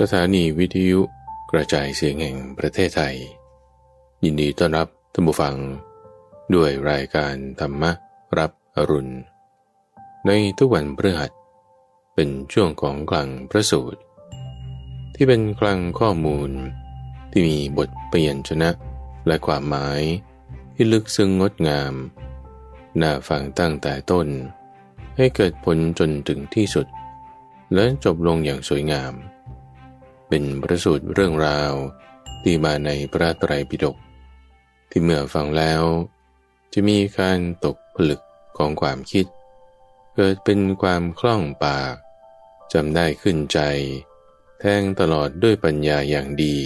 สถานีวิทยุกระจายเสียงแห่งประเทศไทย ยินดีต้อนรับท่านผู้ฟังด้วยรายการธรรมรับอรุณ ในทุกวันพฤหัสเป็นช่วงของกลางพระสูตร ที่เป็นกลางข้อมูลที่มีบทเปลี่ยนชนะและความหมายที่ลึกซึ้งงดงาม น่าฟังตั้งแต่ต้น ให้เกิดผลจนถึงที่สุด และจบลงอย่างสวยงามเป็นพระสูตรเรื่องราวที่มาในพระไตรปิฎกที่เมื่อฟังแล้ว จะมีการตกผลึกของความคิด เกิดเป็นความคล่องปากจำได้ขึ้นใจ แทงตลอดด้วยปัญญาอย่างดี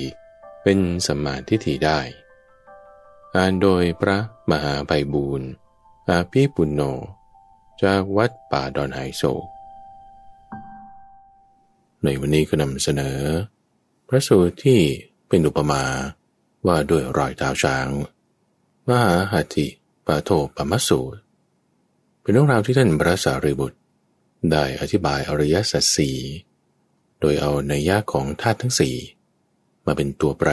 เป็นสมาธิถ่ได้อ่านโดยพระมหาไบบูรณ์อาภิปุณโญจากวัดป่าดอนไยโศกในวันนี้ก็นำเสนอพระสูตรที่เป็นอุปมาว่าด้วยรอยเท้าช้าง มหาหัตถิปาโทปมัสสูตร เป็นเรื่องราวที่ท่านพระสารีบุตร ได้อธิบายอริยสัจสี่โดยเอาในยะของธาตุทั้งสี่มาเป็นตัวแปร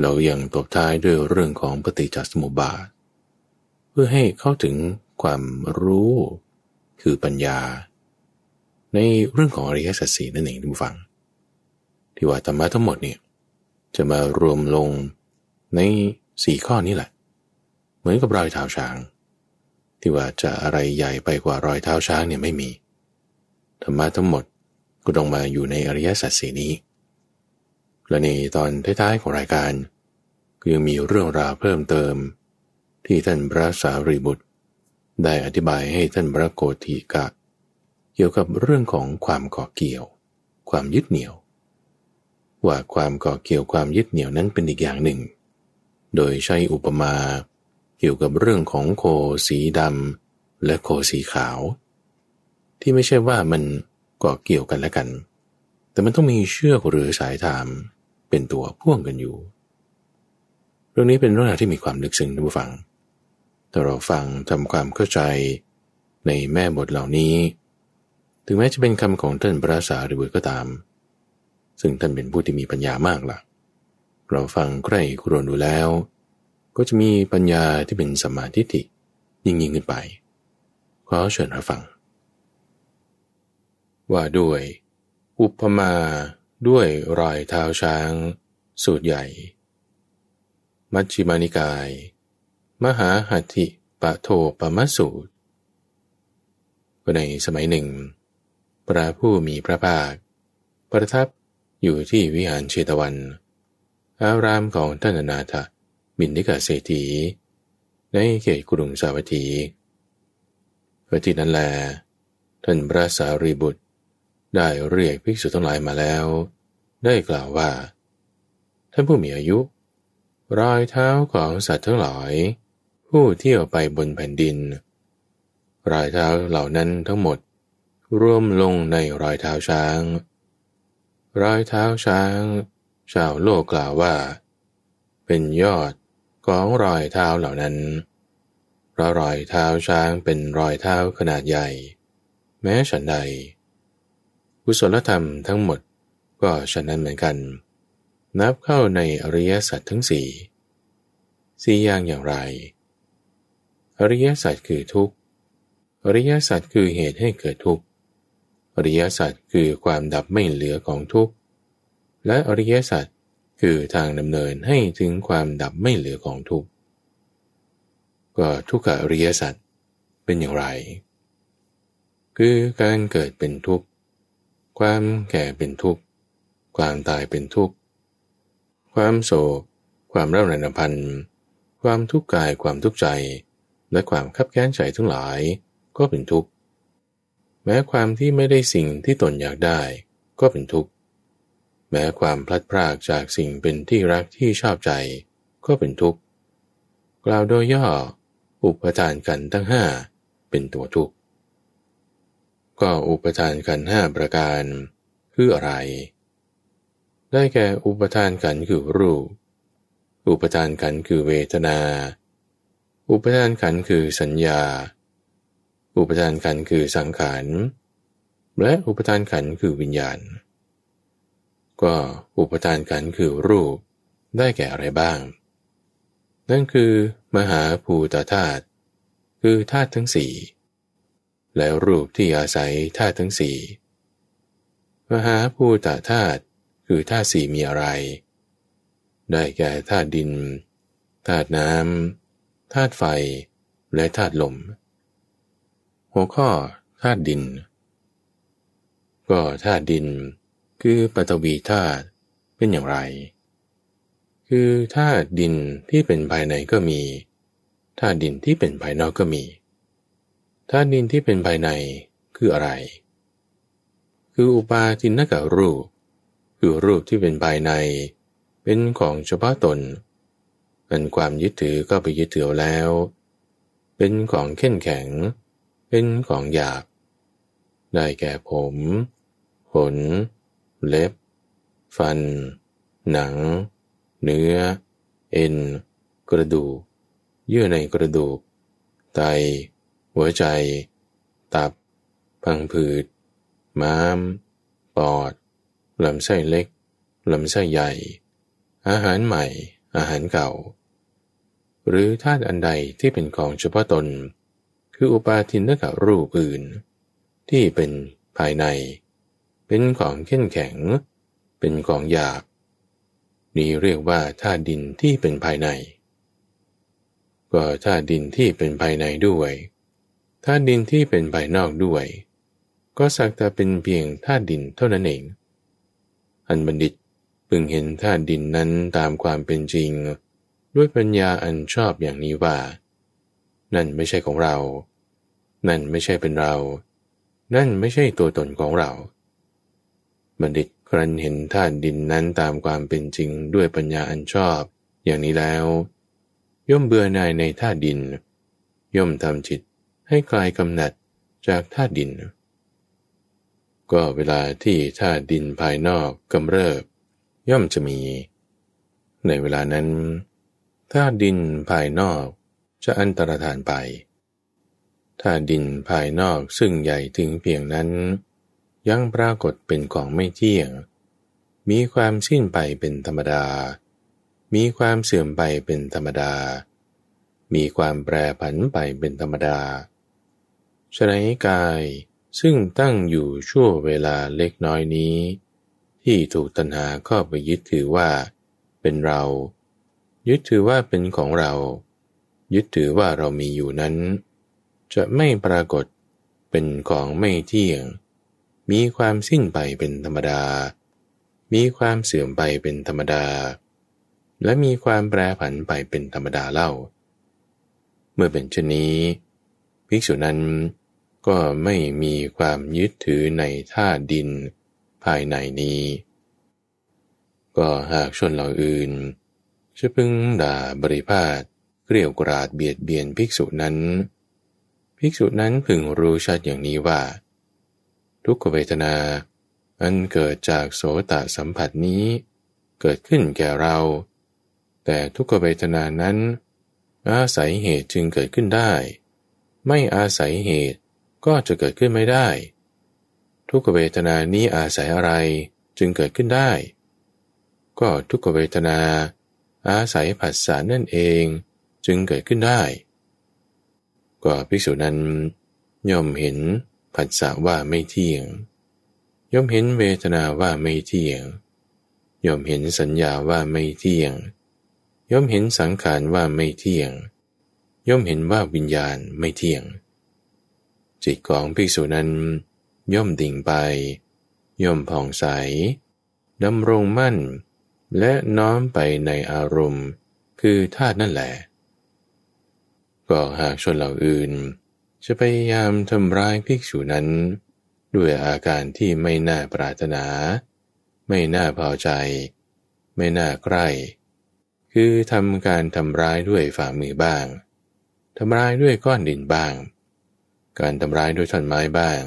เรา ยังตบท้ายด้วยเรื่องของปฏิจจสมุปบาท เพื่อให้เข้าถึงความรู้คือปัญญา ในเรื่องของอริยสัจสี่นั่นเองทุกฝังที่ว่าธรรมะทั้งหมดเนี่ยจะมารวมลงในสี่ข้อนี้แหละ เหมือนกับรอยเท้าช้าง ที่ว่าจะอะไรใหญ่ไปกว่ารอยเท้าช้างเนี่ยไม่มีธรรมะทั้งหมดก็ต้องมาอยู่ในอริยสัจสีนี้ และในตอนท้ายๆของรายการ ก็ยังมีเรื่องราวเพิ่มเติม ที่ท่านพระสารีบุตร ได้อธิบายให้ท่านพระโกธิกะ เกี่ยวกับเรื่องของความเกาะเกี่ยว ความยึดเหนี่ยวว่าความก่อเกี่ยวความยึดเหนี่ยวนั้นเป็นอีกอย่างหนึ่ง โดยใช้อุปมาเกี่ยวกับเรื่องของโคสีดำและโคสีขาว ที่ไม่ใช่ว่ามันก่อเกี่ยวกันและกัน แต่มันต้องมีเชือกหรือสายตามเป็นตัวพ่วงกันอยู่ เรื่องนี้เป็นเรื่องราวที่มีความลึกซึ้งท่านผู้ฟังถ้าเราฟังทำความเข้าใจในแม่บทเหล่านี้ ถึงแม้จะเป็นคำของท่านพระสารีบุตรก็ตามซึ่งท่านเป็นผู้ที่มีปัญญามากละ่ะ เราฟังใครครวญดูแล้ว ก็จะมีปัญญาที่เป็นสมาธิิยิ่งยิ่งขึ้นไป ขอเชิญรับฟัง ว่าด้วย อุปมาด้วยรอยเท้าช้าง สูตรใหญ่ มัชฌิมานิกาย มหาหัตถิปะโทปมสูตรในสมัยหนึ่งพระผู้มีพระภาค ประทับอยู่ที่วิหารเชตวันอารามของท่านนาถบินิกาเศรษฐีในเขตกรุงสาวัตถีเมื่อที่นั้นแล ท่านพระสารีบุตรได้เรียกภิกษุทั้งหลายมาแล้ว ได้กล่าวว่าท่านผู้มีอายุ รอยเท้าของสัตว์ทั้งหลายผู้เที่ยวไปบนแผ่นดินรอยเท้าเหล่านั้นทั้งหมดร่วมลงในรอยเท้าช้างรอยเท้าช้างชาวโลกกล่าวว่า เป็นยอดของรอยเท้าเหล่านั้นเพราะรอยเท้าช้างเป็นรอยเท้าขนาดใหญ่ แม้ฉันใดกุศลธรรมทั้งหมดก็ฉันั้นเหมือนกัน นับเข้าใน อริยสัจทั้งสี่สี่อย่างอย่างไร อริยสัจคือทุกข์อริยสัจคือเหตุให้เกิดทุกข์อริยสัจคือความดับไม่เหลือของทุกข์ และอริยสัจคือทางดำเนินให้ถึงความดับไม่เหลือของทุกข์ ก็ทุกขอริยสัจเป็นอย่างไร คือการเกิดเป็นทุกข์ ความแก่เป็นทุกข์ ความตายเป็นทุกข์ ความโศก ความร่ไรนพันธ์ความทุกข์กาย ความทุกข์ใจ และความขับแค้นใจทั้งหลายก็เป็นทุกข์แม้ความที่ไม่ได้สิ่งที่ตนอยากได้ก็เป็นทุกข์ แม้ความพลัดพรากจากสิ่งเป็นที่รักที่ชอบใจก็เป็นทุกข์กล่าวโดยย่อ อุปทานกันทั้งห้าเป็นตัวทุกข์ก็อุปทานกันห้าประการ คืออะไร ได้แก่อุปทานกันคือรูป อุปทานกันคือเวทนา อุปทานกันคือสัญญาอุปทานขันคือสังขาร และอุปทานขันคือวิญญาณ ก็อุปทานขันคือรูปได้แก่อะไรบ้าง นั่นคือ มหาภูตธาตุคือธาตุทั้งสี่ และรูปที่อาศัยธาตุทั้งสี่ มหาภูตธาตุคือธาตุสี่มีอะไร ได้แก่ธาตุดิน ธาตุน้ำ ธาตุไฟ และธาตุลมหัวข้อธาตุดิน ก็ธาตุดินคือปฐวีธาตุเป็นอย่างไร คือธาตุดินที่เป็นภายในก็มีธาตุดินที่เป็นภายนอกก็มีธาตุดินที่เป็นภายในคืออะไร คืออุปาทินับรูป คือรูปที่เป็นภายใน เป็นของเฉพาะตนเป็นความยึดถือก็ไปยึดถือแล้ว เป็นของเข้นแข็งเป็นของหยาบได้แก่ผมขนเล็บ ฟัน หนัง เนื้อ เอ็น กระดูกเยื่อในกระดูก ไต หัวใจ ตับ พังผืด ม้าม ปอด ลำไส้เล็ก ลำไส้ใหญ่ อาหารใหม่อาหารเก่า หรือธาตุอันใดที่เป็นของเฉพาะตนคืออุปาทินกับรูปอื่น ที่เป็นภายใน เป็นของเข้มแข็ง เป็นของหยาบนี้เรียกว่าธาตุดินที่เป็นภายในก็ธาตุดินที่เป็นภายในด้วยธาตุดินที่เป็นภายนอกด้วย ก็สักแต่เป็นเพียงธาตุดินเท่านั้นเองอันบัณฑิตพึงเห็นธาตุดินนั้นตามความเป็นจริงด้วยปัญญาอันชอบอย่างนี้ว่า นั่นไม่ใช่ของเรานั่นไม่ใช่เป็นเรา นั่นไม่ใช่ตัวตนของเรา บัณฑิตครั้นเห็นธาตุดินนั้นตามความเป็นจริงด้วยปัญญาอันชอบอย่างนี้แล้ว ย่อมเบื่อหน่ายในธาตุดิน ย่อมทำจิตให้คลายกำหนัดจากธาตุดิน ก็เวลาที่ธาตุดินภายนอก กำเริบ ย่อมจะมี ในเวลานั้นธาตุดินภายนอกจะอันตรธานไปถ้าดินภายนอกซึ่งใหญ่ถึงเพียงนั้น ยังปรากฏเป็นของไม่เที่ยง มีความสิ้นไปเป็นธรรมดา มีความเสื่อมไปเป็นธรรมดา มีความแปรผันไปเป็นธรรมดาฉนัยกายซึ่งตั้งอยู่ชั่วเวลาเล็กน้อยนี้ ที่ถูกตัณหาครอบไปยึดถือว่าเป็นเรา ยึดถือว่าเป็นของเรา ยึดถือว่าเรามีอยู่นั้นจะไม่ปรากฏเป็นของไม่เที่ยง มีความสิ้นไปเป็นธรรมดา มีความเสื่อมไปเป็นธรรมดา และมีความแปรผันไปเป็นธรรมดาเล่า เมื่อเป็นเช่นนี้ ภิกษุนั้นก็ไม่มีความยึดถือในท่าดินภายในนี้ ก็หากชนเหล่าอื่นจะพึงด่าบริพาทเกลียวกราดเบียดเบียนภิกษุนั้นภิกษุนั้นพึงรู้ชัดอย่างนี้ว่า ทุกขเวทนาอันเกิดจากโสตสัมผัสนี้ เกิดขึ้นแก่เรา แต่ทุกขเวทนานั้น อาศัยเหตุจึงเกิดขึ้นได้ ไม่อาศัยเหตุก็จะเกิดขึ้นไม่ได้ ทุกขเวทนานี้อาศัยอะไรจึงเกิดขึ้นได้ ก็ทุกขเวทนา อาศัยผัสสะนั่นเองจึงเกิดขึ้นได้ก็ภิกษุนั้น ย่อมเห็น ผัสสะว่าไม่เที่ยง ย่อมเห็นเวทนาว่าไม่เที่ยง ย่อมเห็นสัญญาว่าไม่เที่ยง ย่อมเห็นสังขารว่าไม่เที่ยงย่อมเห็นว่าวิญญาณไม่เที่ยง จิตของภิกษุนั้น ย่อมดิ่งไปย่อมผ่องใสดำรงมั่น และน้อมไปในอารมณ์คือธาตุนั่นแหละก็หากชนเหล่าอื่นจะพยายามทำร้ายภิกษุนั้น ด้วยอาการที่ไม่น่าปรารถนา ไม่น่าพอใจ ไม่น่าใกล้ คือทำการทำร้ายด้วยฝ่ามือบ้าง ทำร้ายด้วยก้อนดินบ้าง การทำร้ายด้วยท่อนไม้บ้าง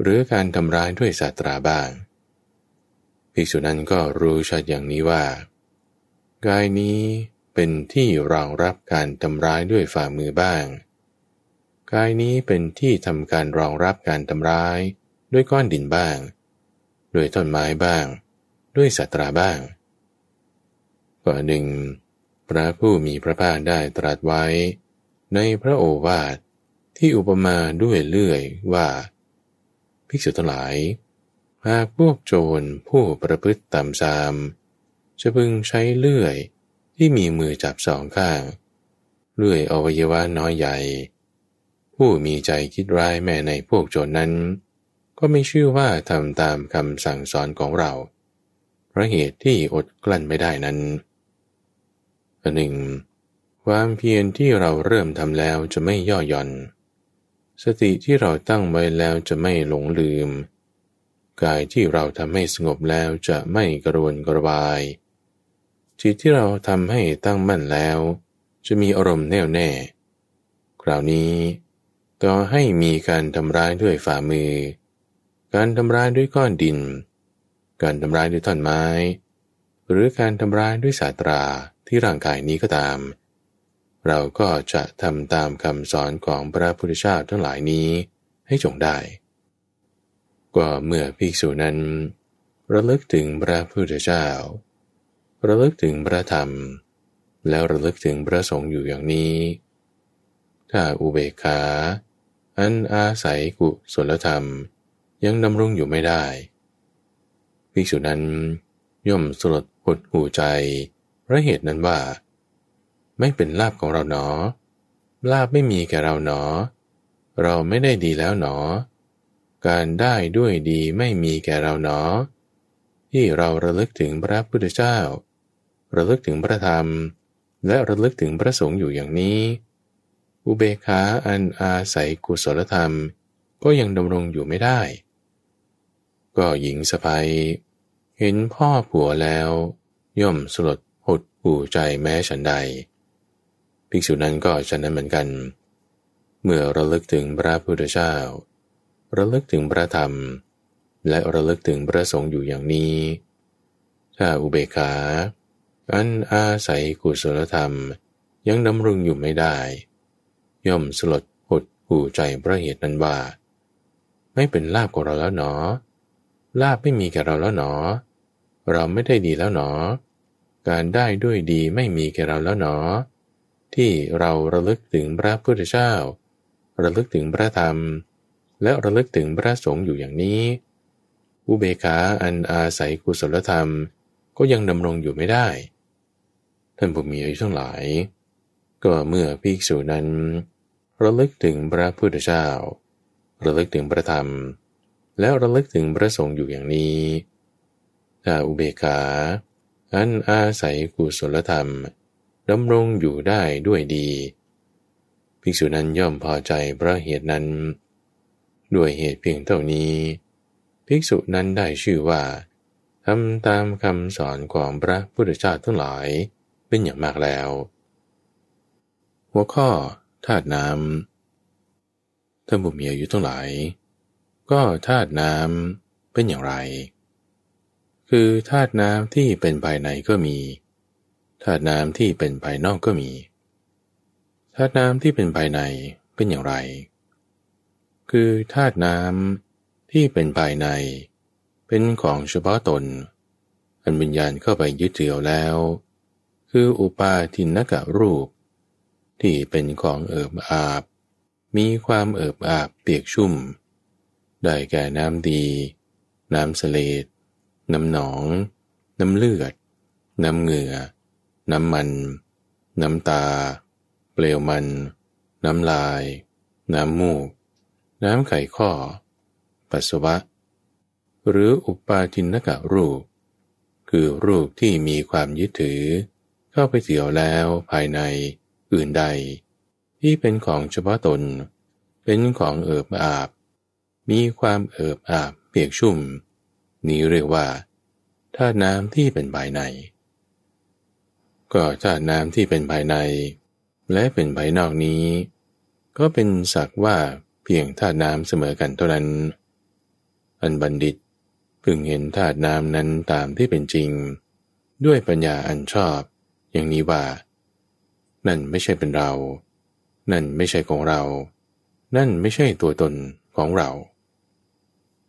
หรือการทำร้ายด้วยสาตราบ้าง ภิกษุนั้นก็รู้ชัดอย่างนี้ว่า กายนี้เป็นที่รองรับการทำร้ายด้วยฝ่ามือบ้าง กายนี้เป็นที่ทำการรองรับการทำร้ายด้วยก้อนดินบ้าง ด้วยต้นไม้บ้าง ด้วยสัตราบ้าง ก่อนหนึ่ง พระผู้มีพระภาคได้ตรัสไว้ ในพระโอวาทที่อุปมาด้วยเลื่อยว่า ภิกษุทั้งหลาย หากพวกโจรผู้ประพฤติตามซาม จะพึงใช้เลื่อยที่มีมือจับสองข้าง เลื่อยอวัยวะน้อยใหญ่ ผู้มีใจคิดร้ายแม่ในพวกโจรนั้น ก็ไม่ชื่อว่าทำตามคำสั่งสอนของเรา เพราะเหตุที่อดกลั้นไม่ได้นั้นอันหนึ่งความเพียรที่เราเริ่มทำแล้วจะไม่ย่อหย่อน สติที่เราตั้งไว้แล้วจะไม่หลงลืม กายที่เราทำให้สงบแล้วจะไม่กระวนกระวายจิตที่เราทำให้ตั้งมั่นแล้ว จะมีอารมณ์แน่วแน่คราวนี้ ก็ให้มีการทำร้ายด้วยฝ่ามือ การทำร้ายด้วยก้อนดิน การทำร้ายด้วยท่อนไม้ หรือการทำร้ายด้วยสาตราที่ร่างกายนี้ก็ตาม เราก็จะทำตามคำสอนของพระพุทธเจ้าทั้งหลายนี้ให้จงได้ก็เมื่อภิกษุนั้น ระลึกถึงพระพุทธเจ้าระลึกถึงพระธรรม แล้วระลึกถึงพระสงฆ์อยู่อย่างนี้ ถ้าอุเบกขาอันอาศัยกุศลธรรม ยังดำรงอยู่ไม่ได้ภิกษุนั้น ย่อมสลดหดหูใจเพราะเหตุนั้นว่า ไม่เป็นลาบของเราหนอลาบไม่มีแก่เราหนอ เราไม่ได้ดีแล้วหนอ การได้ด้วยดีไม่มีแก่เราหนอที่เราระลึกถึงพระพุทธเจ้าระลึกถึงพระธรรม และระลึกถึงพระสงฆ์อยู่อย่างนี้ อุเบกขาอันอาศัยกุศลธรรมก็ยังดำรงอยู่ไม่ได้ ก็หญิงสะพยเห็นพ่อผัวแล้วย่อมสลดหดหู่ใจแม้ฉันใด ภิกษุนั้นก็ฉันนั้นเหมือนกัน เมื่อระลึกถึงพระพุทธเจ้า ระลึกถึงพระธรรม และระลึกถึงพระสงฆ์อยู่อย่างนี้ถ้าอุเบกขาอันอาศัยกุศลธรรมยังดำรงอยู่ไม่ได้ ย่อมสลดหดหูใจพระเหตุนั้นว่า ไม่เป็นลาบของเราแล้วหนอลาบไม่มีแก่เราแล้วหนอ เราไม่ได้ดีแล้วหนอ การได้ด้วยดีไม่มีแก่เราแล้วหนอ ที่เราระลึกถึงพระพุทธเจ้า ระลึกถึงพระธรรม และระลึกถึงพระสงฆ์อยู่อย่างนี้ อุเบกขาอันอาศัยกุศลธรรมก็ยังดำรงอยู่ไม่ได้ท่านผู้มีอายุทั้งหลาย ก็เมื่อภิกษุนั้น ระลึก ถึงพระพุทธเจ้า ระลึก ถึงพระธรรม แล้ว ระลึก ถึงพระสงฆ์อยู่อย่างนี้ถ้าอุเบกขา อัน อาศัยกุศลธรรม ดำรงอยู่ได้ด้วยดี ภิกษุนั้นย่อมพอใจพระเหตุนั้น ด้วยเหตุเพียงเท่านี้ ภิกษุนั้นได้ชื่อว่าทำตามคำสอนของพระพุทธเจ้าทั้งหลายเป็นอย่างมากแล้ว หัวข้อธาตุน้ำท่านบุมีอายุทั้งหลายก็ธาตุน้ำเป็นอย่างไร คือธาตุน้ำที่เป็นภายในก็มีธาตุน้ำที่เป็นภายนอกก็มีธาตุน้ำที่เป็นภายในเป็นอย่างไร คือธาตุน้ำที่เป็นภายใน เป็นของเฉพาะตนอันวิญญาณเข้าไปยึดเถยวแล้วคืออุปาทินกะรูป ที่เป็นของเอิบอาบ มีความเอิบอาบเปียกชุ่ม ได้แก่น้ำดี น้ำสเลดน้ำหนอง น้ำเลือด น้ำเหงื่อน้ำมัน น้ำตา เปลวมัน น้ำลาย น้ำมูก น้ำไข่ข้อ ปัสสาวะหรืออุปาทินกะรูป คือรูปที่มีความยึดถือข้าไปเสียวแล้วภายใน อื่นใด ที่เป็นของเฉพาะตน เป็นของเอิบอาบ มีความเอิบอาบเปียกชุ่ม นี้เรียกว่าธาตุน้ำที่เป็นภายในก็ธาตุน้ำที่เป็นภายใน และเป็นภายนอกนี้ ก็เป็นสักว่าเพียงธาตุน้ำเสมอกันเท่านั้น อันบัณฑิตพึงเห็นธาตุน้ำนั้นตามที่เป็นจริง ด้วยปัญญาอันชอบอย่างนี้ว่า นั่นไม่ใช่เป็นเรา นั่นไม่ใช่ของเรา นั่นไม่ใช่ตัวตนของเรา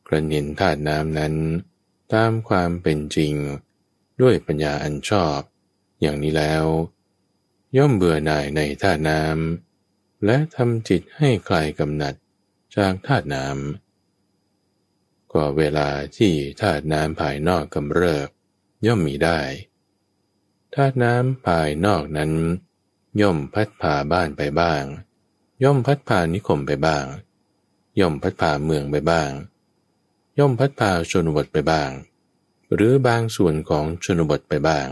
กระเนียนธาตุน้ำนั้น ตามความเป็นจริงด้วยปัญญาอันชอบ อย่างนี้แล้ว ย่อมเบื่อหน่ายในธาตุน้ำและทำจิตให้คลายกำหนัดจากธาตุน้ำก็เวลาที่ธาตุน้ำภายนอกกำเริบย่อมมีได้าตุน้ำภายนอกนั้น ย่อมพัดพาบ้านไปบ้าง ย่อมพัดพานิคมไปบ้าง ย่อมพัดพาเมืองไปบ้าง ย่อมพัดพาชนบทไปบ้าง หรือบางส่วนของชนบทไปบ้าง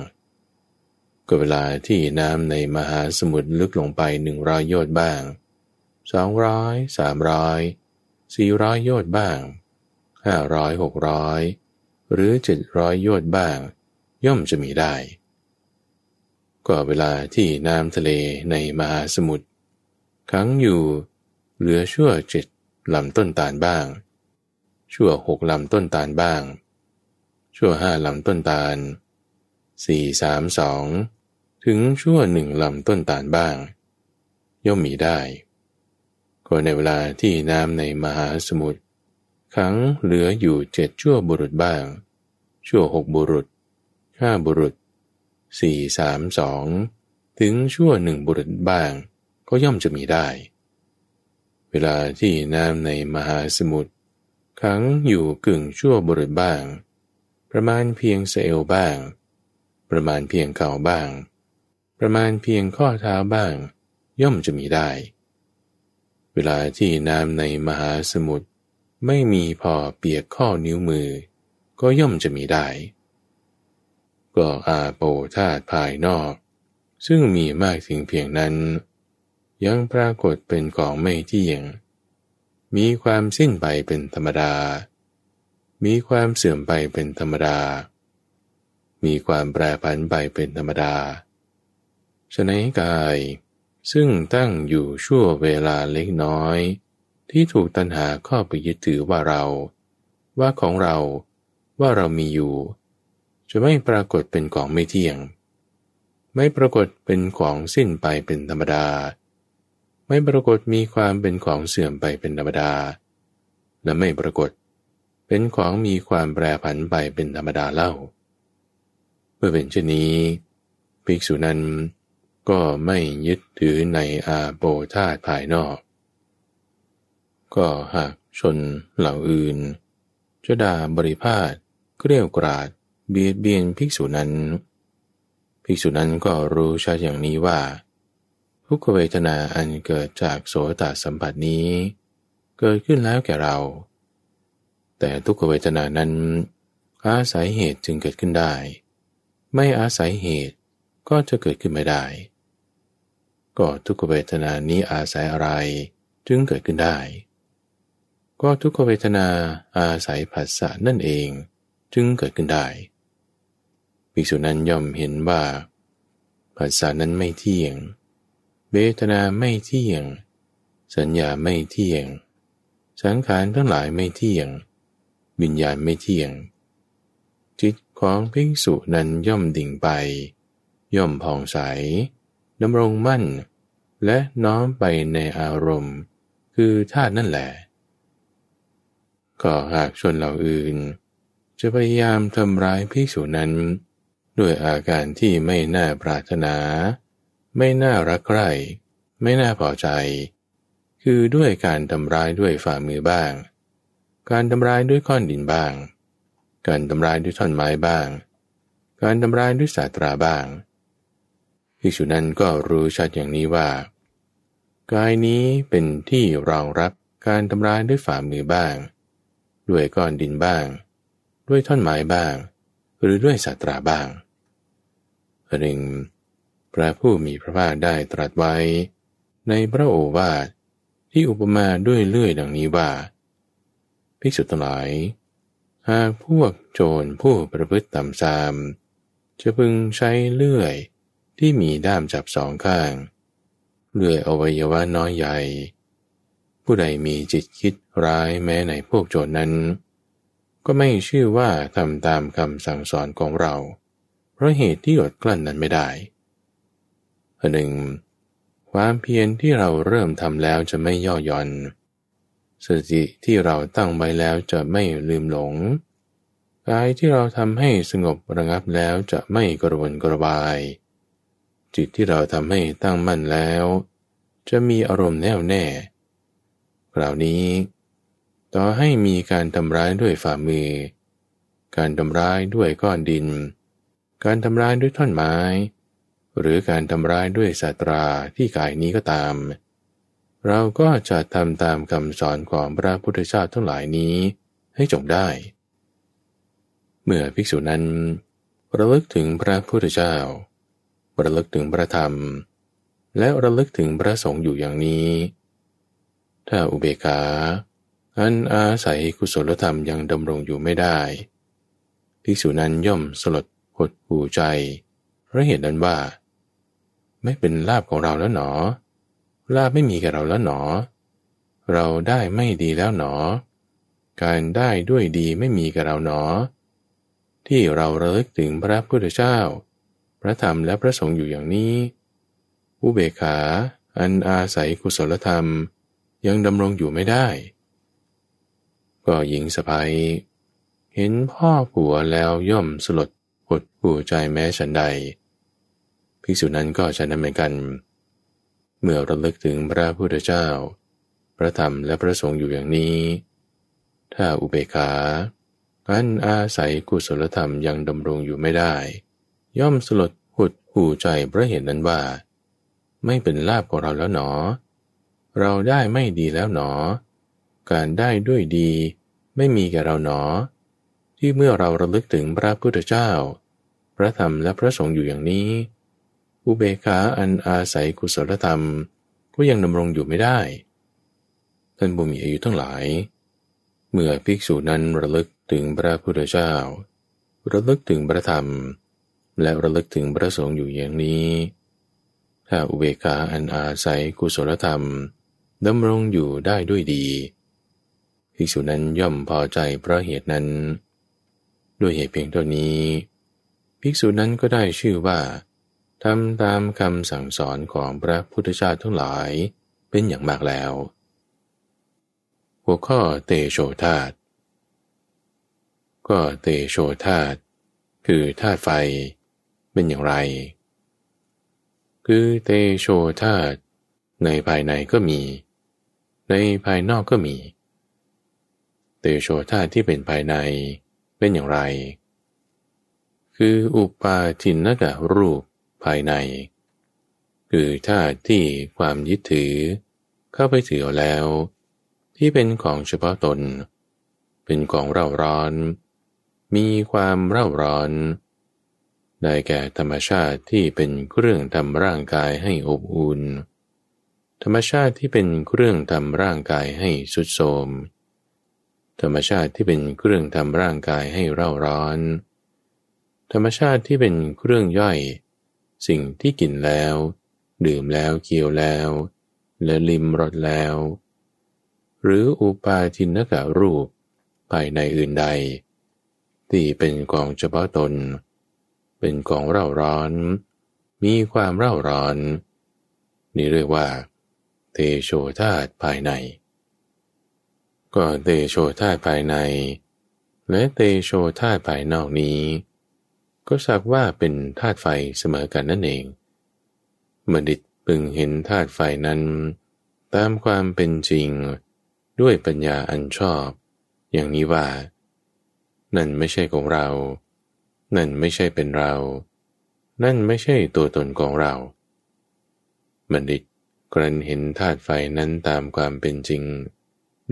ก็เวลาที่น้ำในมหาสมุทรลึกลงไปหนึ่งร้อยโยชน์บ้างสองร้อยสามร้อยสี่ร้อยโยชน์บ้างห้าร้อยหกร้อยหรือเจ็ดร้อยโยชน์บ้างย่อมจะมีได้ก็เวลาที่น้ำทะเลในมหาสมุทรขังอยู่ เหลือชั่วเจ็ดลำต้นตาลบ้าง ชั่วหกลำต้นตาลบ้าง ชั่วห้าลำต้นตาลสี่สามสอง ถึงชั่วหนึ่งลำต้นตาลบ้าง ย่อมมีได้ก็ในเวลาที่น้ำในมหาสมุทรขังเหลืออยู่เจ็ดชั่วบุรุษบ้าง ชั่วหกบุรุษห้าบุรุษ432ถึงชั่วหนึ่งบุรุษบ้าง ก็ย่อมจะมีได้ เวลาที่น้ำในมหาสมุทรขังอยู่กึ่งชั่วบุรุษบ้าง ประมาณเพียงเซลบ้าง ประมาณเพียงเข่าบ้าง ประมาณเพียงข้อเท้าบ้าง ย่อมจะมีได้ เวลาที่น้ำในมหาสมุทรไม่มีพอเปียกข้อนิ้วมือ ก็ย่อมจะมีได้กรอกอาโปธาตภายนอก ซึ่งมีมากถึงเพียงนั้น ยังปรากฏเป็นของไม่เที่ยง มีความสิ้นไปเป็นธรรมดา มีความเสื่อมไปเป็นธรรมดา มีความแปรผันไปเป็นธรรมดาฉนัยกาย ซึ่งตั้งอยู่ชั่วเวลาเล็กน้อย ที่ถูกตัณหาข้อไปยึดถือว่าเรา ว่าของเราว่าเรามีอยู่จะไม่ปรากฏเป็นของไม่เที่ยง ไม่ปรากฏเป็นของสิ้นไปเป็นธรรมดา ไม่ปรากฏมีความเป็นของเสื่อมไปเป็นธรรมดา และไม่ปรากฏเป็นของมีความแปรผันไปเป็นธรรมดาเล่า เมื่อเป็นเช่นนี้ ภิกษุนั้นก็ไม่ยึดถือในอาโปธาตภายนอก ก็หากชนเหล่าอื่นจะด่าบริพาทเกลี้ยวกราดเบียดเบียนภิกษุนั้น ภิกษุนั้นก็รู้ชัดอย่างนี้ว่า ทุกเวทนาอันเกิดจากโสตสัมปัตินี้ เกิดขึ้นแล้วแก่เรา แต่ทุกเวทนานั้น อาศัยเหตุจึงเกิดขึ้นได้ ไม่อาศัยเหตุก็จะเกิดขึ้นไม่ได้ ก็ทุกเวทนานี้อาศัยอะไรจึงเกิดขึ้นได้ ก็ทุกเวทนาอาศัยผัสสะนั่นเองจึงเกิดขึ้นได้ภิกษุนั้นย่อมเห็นว่า ภาษานั้นไม่เที่ยงเบทนาไม่เที่ยง สัญญาไม่เที่ยง สังขารทั้งหลายไม่เที่ยงวิญญาณไม่เที่ยง จิตของภิกษุนั้นย่อมดิ่งไป ย่อมผ่องใสดำรงมั่น และน้อมไปในอารมณ์ คือธาตุนั่นแหละก็หากชนเหล่าอื่น จะพยายามทำร้ายภิกษุนั้นด้วยอาการที่ไม่น่าปรารถนา ไม่น่ารักใคร่ไม่น่าพอใจ คือด้วยการทำร้ายด้วยฝ่ามือบ้าง การทำร้ายด้วยก้อนดินบ้าง การทำร้ายด้วยท่อนไม้บ้าง การทำร้ายด้วยสาตราบ้างพิสุนั้นก็รู้ชัดอย่างนี้ว่า กายนี้เป็นที่รองรับการทำร้ายด้วยฝ่ามือบ้าง ด้วยก้อนดินบ้าง ด้วยท่อนไม้บ้าง หรือด้วยสาตราบ้างหนึ่งพระผู้มีพระภาคได้ตรัสไว้ในพระโอวาทที่อุปมาด้วยเลื่อยดังนี้ว่าภิกษุทั้งหลาย หากพวกโจรผู้ประพฤติต่ำซาม จะพึงใช้เลื่อยที่มีด้ามจับสองข้าง เลื่อยอวัยวะน้อยใหญ่ ผู้ใดมีจิตคิดร้ายแม้ในพวกโจรนั้น ก็ไม่ชื่อว่าทำตามคำสั่งสอนของเราเพราะเหตุที่อดกลั้นนั้นไม่ได้ หนึ่ง ความเพียรที่เราเริ่มทำแล้วจะไม่ย่อหย่อนสติที่เราตั้งไว้แล้วจะไม่ลืมหลง กายที่เราทำให้สงบระงับแล้วจะไม่กระวนกระวาย จิตที่เราทำให้ตั้งมั่นแล้ว จะมีอารมณ์แน่วแน่คราวนี้ ต่อให้มีการทำร้ายด้วยฝ่ามือ การทำร้ายด้วยก้อนดินการทำร้ายด้วยท่อนไม้ หรือการทำร้ายด้วยสาตราที่กายนี้ก็ตาม เราก็จะทำตามคำสอนของพระพุทธเจ้าทั้งหลายนี้ให้จงได้ เมื่อภิกษุนั้นระลึกถึงพระพุทธเจ้าระลึกถึงพระธรรม และระลึกถึงพระสงฆ์อยู่อย่างนี้ ถ้าอุเบกขาอันอาศัยกุศลธรรมยังดำรงอยู่ไม่ได้ภิกษุนั้นย่อมสลดหดหู่ใจเพราะเหตุนั้นว่าไม่เป็นลาบของเราแล้วหนอลาบไม่มีกับเราแล้วหนอ เราได้ไม่ดีแล้วหนอ การได้ด้วยดีไม่มีกับเราหนอ ที่เราเลึกถึงพระพุทธเจ้าพระธรรมและพระสงฆ์อยู่อย่างนี้อุเบกขาอันอาศัยกุศลธรรม ยังดำรงอยู่ไม่ได้ ก็หญิงสะพายเห็นพ่อผัวแล้วย่อมสลดอดหูใจแม้ฉันใดภิกษุนั้นก็ฉันนั้นเหมือนกัน เมื่อระลึกถึงพระพุทธเจ้า พระธรรมและพระสงฆ์อยู่อย่างนี้ ถ้าอุเบกขาอันอาศัยกุศลธรรมยังดำรงอยู่ไม่ได้ ย่อมสลดหดหูใจเพราะเหตุนนั้นว่า ไม่เป็นลาบของเราแล้วหนอ เราได้ไม่ดีแล้วหนอ การได้ด้วยดีไม่มีแก่เราหนอที่เมื่อเราระลึกถึงพระพุทธเจ้า พระธรรมและพระสงฆ์อยู่อย่างนี้ อุเบกขาอันอาศัยกุศลธรรมก็ยังดำรงอยู่ไม่ได้ ท่านบุมีอายุทั้งหลาย เมื่อภิกษุนั้นระลึกถึงพระพุทธเจ้า ระลึกถึงพระธรรม และระลึกถึงพระสงฆ์อยู่อย่างนี้ ถ้าอุเบกขาอันอาศัยกุศลธรรมดำรงอยู่ได้ด้วยดี ภิกษุนั้นย่อมพอใจเพราะเหตุนั้นด้วยเหตุเพียงเท่านี้ ภิกษุนั้นก็ได้ชื่อว่าทำตามคำสั่งสอนของพระพุทธเจ้าทั้งหลายเป็นอย่างมากแล้ว หัวข้อเตโชธาตก็เตโชธาตคือธาตุไฟเป็นอย่างไร คือเตโชธาตในภายในก็มี ในภายนอกก็มี เตโชธาตที่เป็นภายในเป็นอย่างไร คืออุปาทินกะรูปภายใน คือธาตุที่ความยึดถือเข้าไปถือแล้ว ที่เป็นของเฉพาะตน เป็นของเร่าร้อน มีความเร่าร้อน ได้แก่ธรรมชาติที่เป็นเครื่องทำร่างกายให้อบอุ่น ธรรมชาติที่เป็นเครื่องทำร่างกายให้สุดโทมธรรมชาติที่เป็นเครื่องทำร่างกายให้เร่าร้อน ธรรมชาติที่เป็นเครื่องย่อย สิ่งที่กินแล้ว ดื่มแล้วเคี้ยวแล้ว และลิมรสแล้ว หรืออุปาทินกะรูปภายในอื่นใด ที่เป็นของเฉพาะตน เป็นของเร่าร้อน มีความเร่าร้อน นี่เรียกว่าเตโชธาตภายในก็เตโชธาภายใน และเตโชธาภายนอกนี้ ก็สักว่าเป็นธาตุไฟเสมอกันนั่นเองบัณฑิตพึงเห็นธาตุไฟนั้น ตามความเป็นจริงด้วยปัญญาอันชอบ อย่างนี้ว่า นั่นไม่ใช่ของเรา นั่นไม่ใช่เป็นเรา นั่นไม่ใช่ตัวตนของเราบัณฑิตกรันเห็นธาตุไฟนั้นตามความเป็นจริง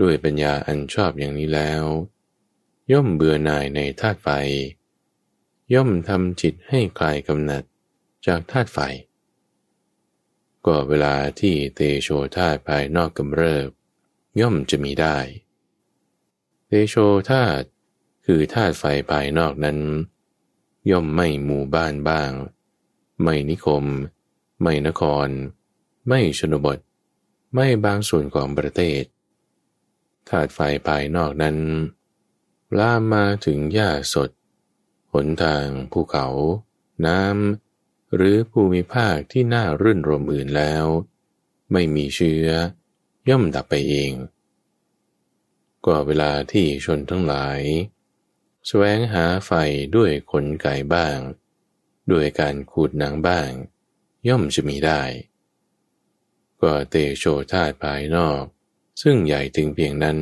ด้วยปัญญาอันชอบอย่างนี้แล้ว ย่อมเบื่อหน่ายในธาตุไฟ ย่อมทำจิตให้คลายกำหนัด จากธาตุไฟก็เวลาที่เตโชธาตุภายนอกกำเริบ ย่อมจะมีได้ เตโชธาตุคือธาตุไฟภายนอกนั้น ย่อมไม่หมู่บ้านบ้าง ไม่นิคม ไม่นคร ไม่ชนบท ไม่บางส่วนของประเทศธาตุไฟภายนอกนั้นลามมาถึงหญ้าสด หนทาง ภูเขา น้ำหรือภูมิภาคที่น่ารื่นรมอื่นแล้ว ไม่มีเชื้อย่อมดับไปเอง กว่าเวลาที่ชนทั้งหลายสแสวงหาไฟด้วยขนไก่บ้าง ด้วยการขูดหนังบ้าง ย่อมจะมีได้ก็เตโชธาตุภายนอกซึ่งใหญ่ถึงเพียงนั้น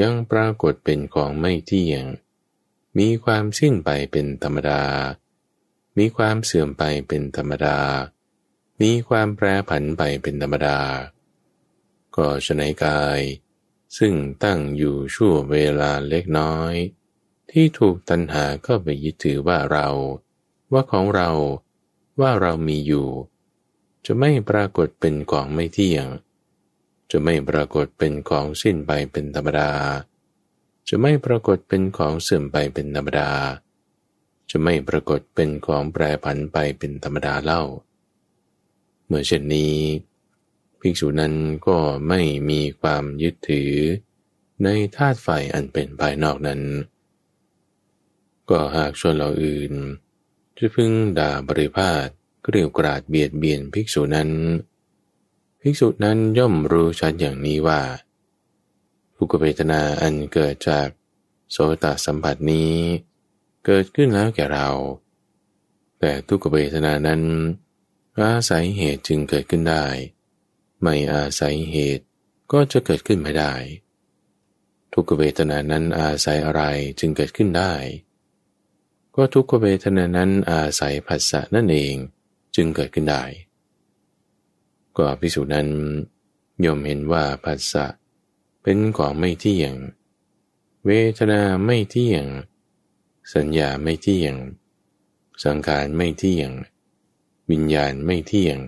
ยังปรากฏเป็นของไม่เที่ยง มีความสิ้นไปเป็นธรรมดา มีความเสื่อมไปเป็นธรรมดา มีความแปรผันไปเป็นธรรมดา ก็ชนกาย ซึ่งตั้งอยู่ชั่วเวลาเล็กน้อย ที่ถูกตัณหาก็ไปยึดถือว่าเรา ว่าของเราว่าเรามีอยู่ จะไม่ปรากฏเป็นของไม่เที่ยงจะไม่ปรากฏเป็นของสิ้นไปเป็นธรรมดา จะไม่ปรากฏเป็นของเสื่อมไปเป็นธรรมดา จะไม่ปรากฏเป็นของแปรผันไปเป็นธรรมดาเล่า เมื่อเช่นนี้ ภิกษุนั้นก็ไม่มีความยึดถือในธาตุไฟอันเป็นภายนอกนั้น ก็หากชนเหล่าอื่นจะพึ่งด่าบริพาทเกลียวกราดเบียดเบียนภิกษุนั้นเภิกษุนั้นย่อมรู้ชัดอย่างนี้ว่า ทุกเวทนาอันเกิดจากโสตสัมผัสนี้เกิดขึ้นแล้วแก่เรา แต่ทุกเวทนานั้นอาศัยเหตุจึงเกิดขึ้นได้ ไม่อาศัยเหตุก็จะเกิดขึ้นไม่ได้ ทุกเวทนานั้นอาศัยอะไรจึงเกิดขึ้นได้ ก็ทุกเวทนานั้นอาศัยผัสสะนั่นเองจึงเกิดขึ้นได้ก็ภิกษุนั้นย่อมเห็นว่าภัสสะเป็นของไม่เที่ยง เวทนาไม่เที่ยง สัญญาไม่เที่ยง สังขารไม่เที่ยง วิญญาณไม่เที่ยง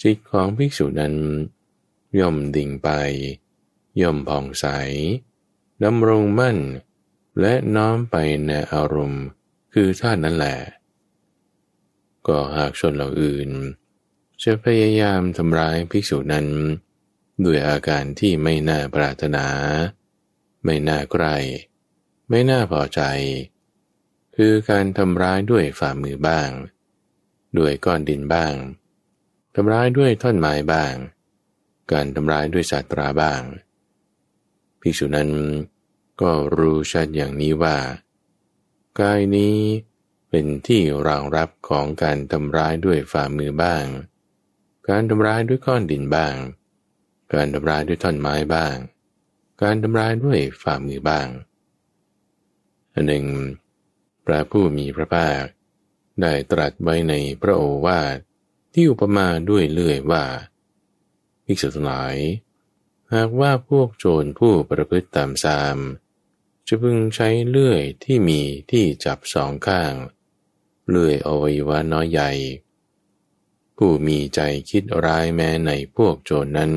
จิตของภิกษุนั้น ย่อมดิ่งไป ย่อมผ่องใสดำรงมั่น และน้อมไปในอารมณ์คือท่านั้นแหละก็หากชนเหล่าอื่นจะพยายามทำร้ายภิกษุนั้นด้วยอาการที่ไม่น่าปรารถนา ไม่น่าใกล้ไม่น่าพอใจ คือการทำร้ายด้วยฝ่ามือบ้าง ด้วยก้อนดินบ้าง ทำร้ายด้วยท่อนไม้บ้าง การทำร้ายด้วยสาตราบ้าง ภิกษุนั้นก็รู้ชัดอย่างนี้ว่า กายนี้เป็นที่รองรับของการทำร้ายด้วยฝ่ามือบ้างการทำร้ายด้วยก้อนดินบ้าง การทำร้ายด้วยท่อนไม้บ้าง การทำร้ายด้วยฝ่ามือบ้าง อันหนึ่งพระผู้มีพระภาค ได้ตรัสไว้ในพระโอวาทที่อุปมาด้วยเลื่อยว่า ภิกษุทั้งหลายหากว่าพวกโจรผู้ประพฤติตามสาม จะพึงใช้เลื่อยที่มีที่จับสองข้าง เลื่อยอวัยวะน้อยใหญ่ผู้มีใจคิดร้ายแม้ในพวกโจรนั้น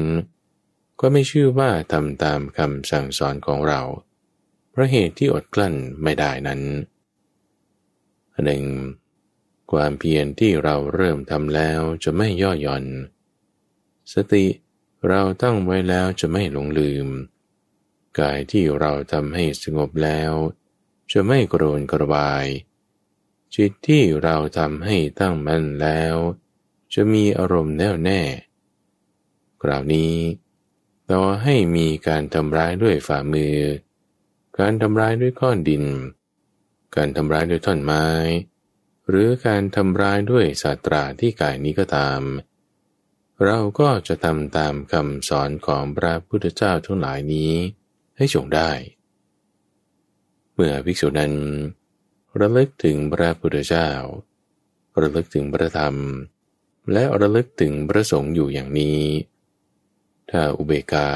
ก็ไม่ชื่อว่าทำตามคำสั่งสอนของเรา เพราะเหตุที่อดกลั้นไม่ได้นั้นหนึ่งความเพียรที่เราเริ่มทำแล้วจะไม่ย่อหย่อน สติเราตั้งไว้แล้วจะไม่หลงลืม กายที่เราทำให้สงบแล้ว จะไม่กรนกระวาย จิตที่เราทำให้ตั้งมั่นแล้วจะมีอารมณ์แน่วแน่ คราวนี้ต่อให้มีการทำร้ายด้วยฝ่ามือ การทำร้ายด้วยก้อนดิน การทำร้ายด้วยท่อนไม้ หรือการทำร้ายด้วยสาตราที่กายนี้ก็ตาม เราก็จะทำตามคำสอนของพระพุทธเจ้าทั้งหลายนี้ให้ชงได้ เมื่อภิกษุนั้น ระลึกถึงพระพุทธเจ้า ระลึกถึงพระธรรมและระลึกถึงประสงค์อยู่อย่างนี้ ถ้าอุเบกขา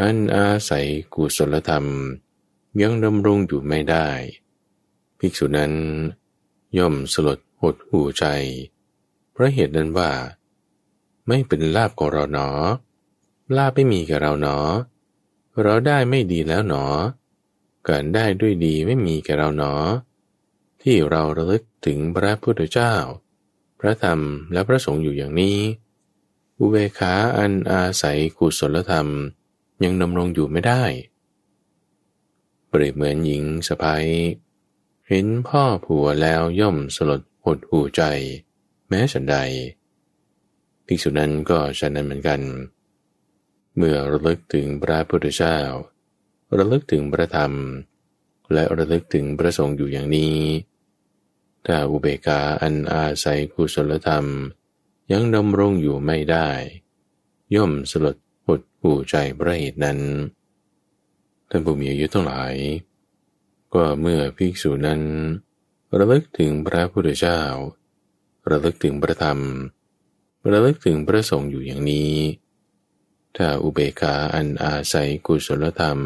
อันอาศัยกุศลธรรม ยังดำรงอยู่ไม่ได้ ภิกษุนั้น ย่อมสลดหดหูใจ เพราะเหตุนั้นว่า ไม่เป็นลาบของเราหนอลาบไม่มีกับเราหนอ เราได้ไม่ดีแล้วหนอ การได้ด้วยดีไม่มีกับเราหนอ ที่เราระลึกถึงพระพุทธเจ้าพระธรรมและพระสงฆ์อยู่อย่างนี้อุเบกขาอันอาศัยกุศลธรรมยังดำรงอยู่ไม่ได้ เปรียบเหมือนหญิงสะพ้ยเห็นพ่อผัวแล้วย่อมสลดหดหูใจ แม้ฉันใดภิกษุนั้นก็ฉันนั้นเหมือนกัน เมื่อระลึกถึงพระพุทธเจ้า ระลึกถึงพระธรรม และระลึกถึงพระสงฆ์อยู่อย่างนี้ถ้าอุเบกาอันอาศัยกุศลธรรมยังดำรงอยู่ไม่ได้ ย่อมสลดหดหูใจพระเหตุนั้น ท่านผู้มีอายุทั้งหลายก็เมื่อภิกษุนั้น ระลึกถึงพระพุทธเจ้า ระลึกถึงพระธรรม ระลึกถึงพระสงฆ์อยู่อย่างนี้ ถ้าอุเบกขาอันอาศัยกุศลธรรม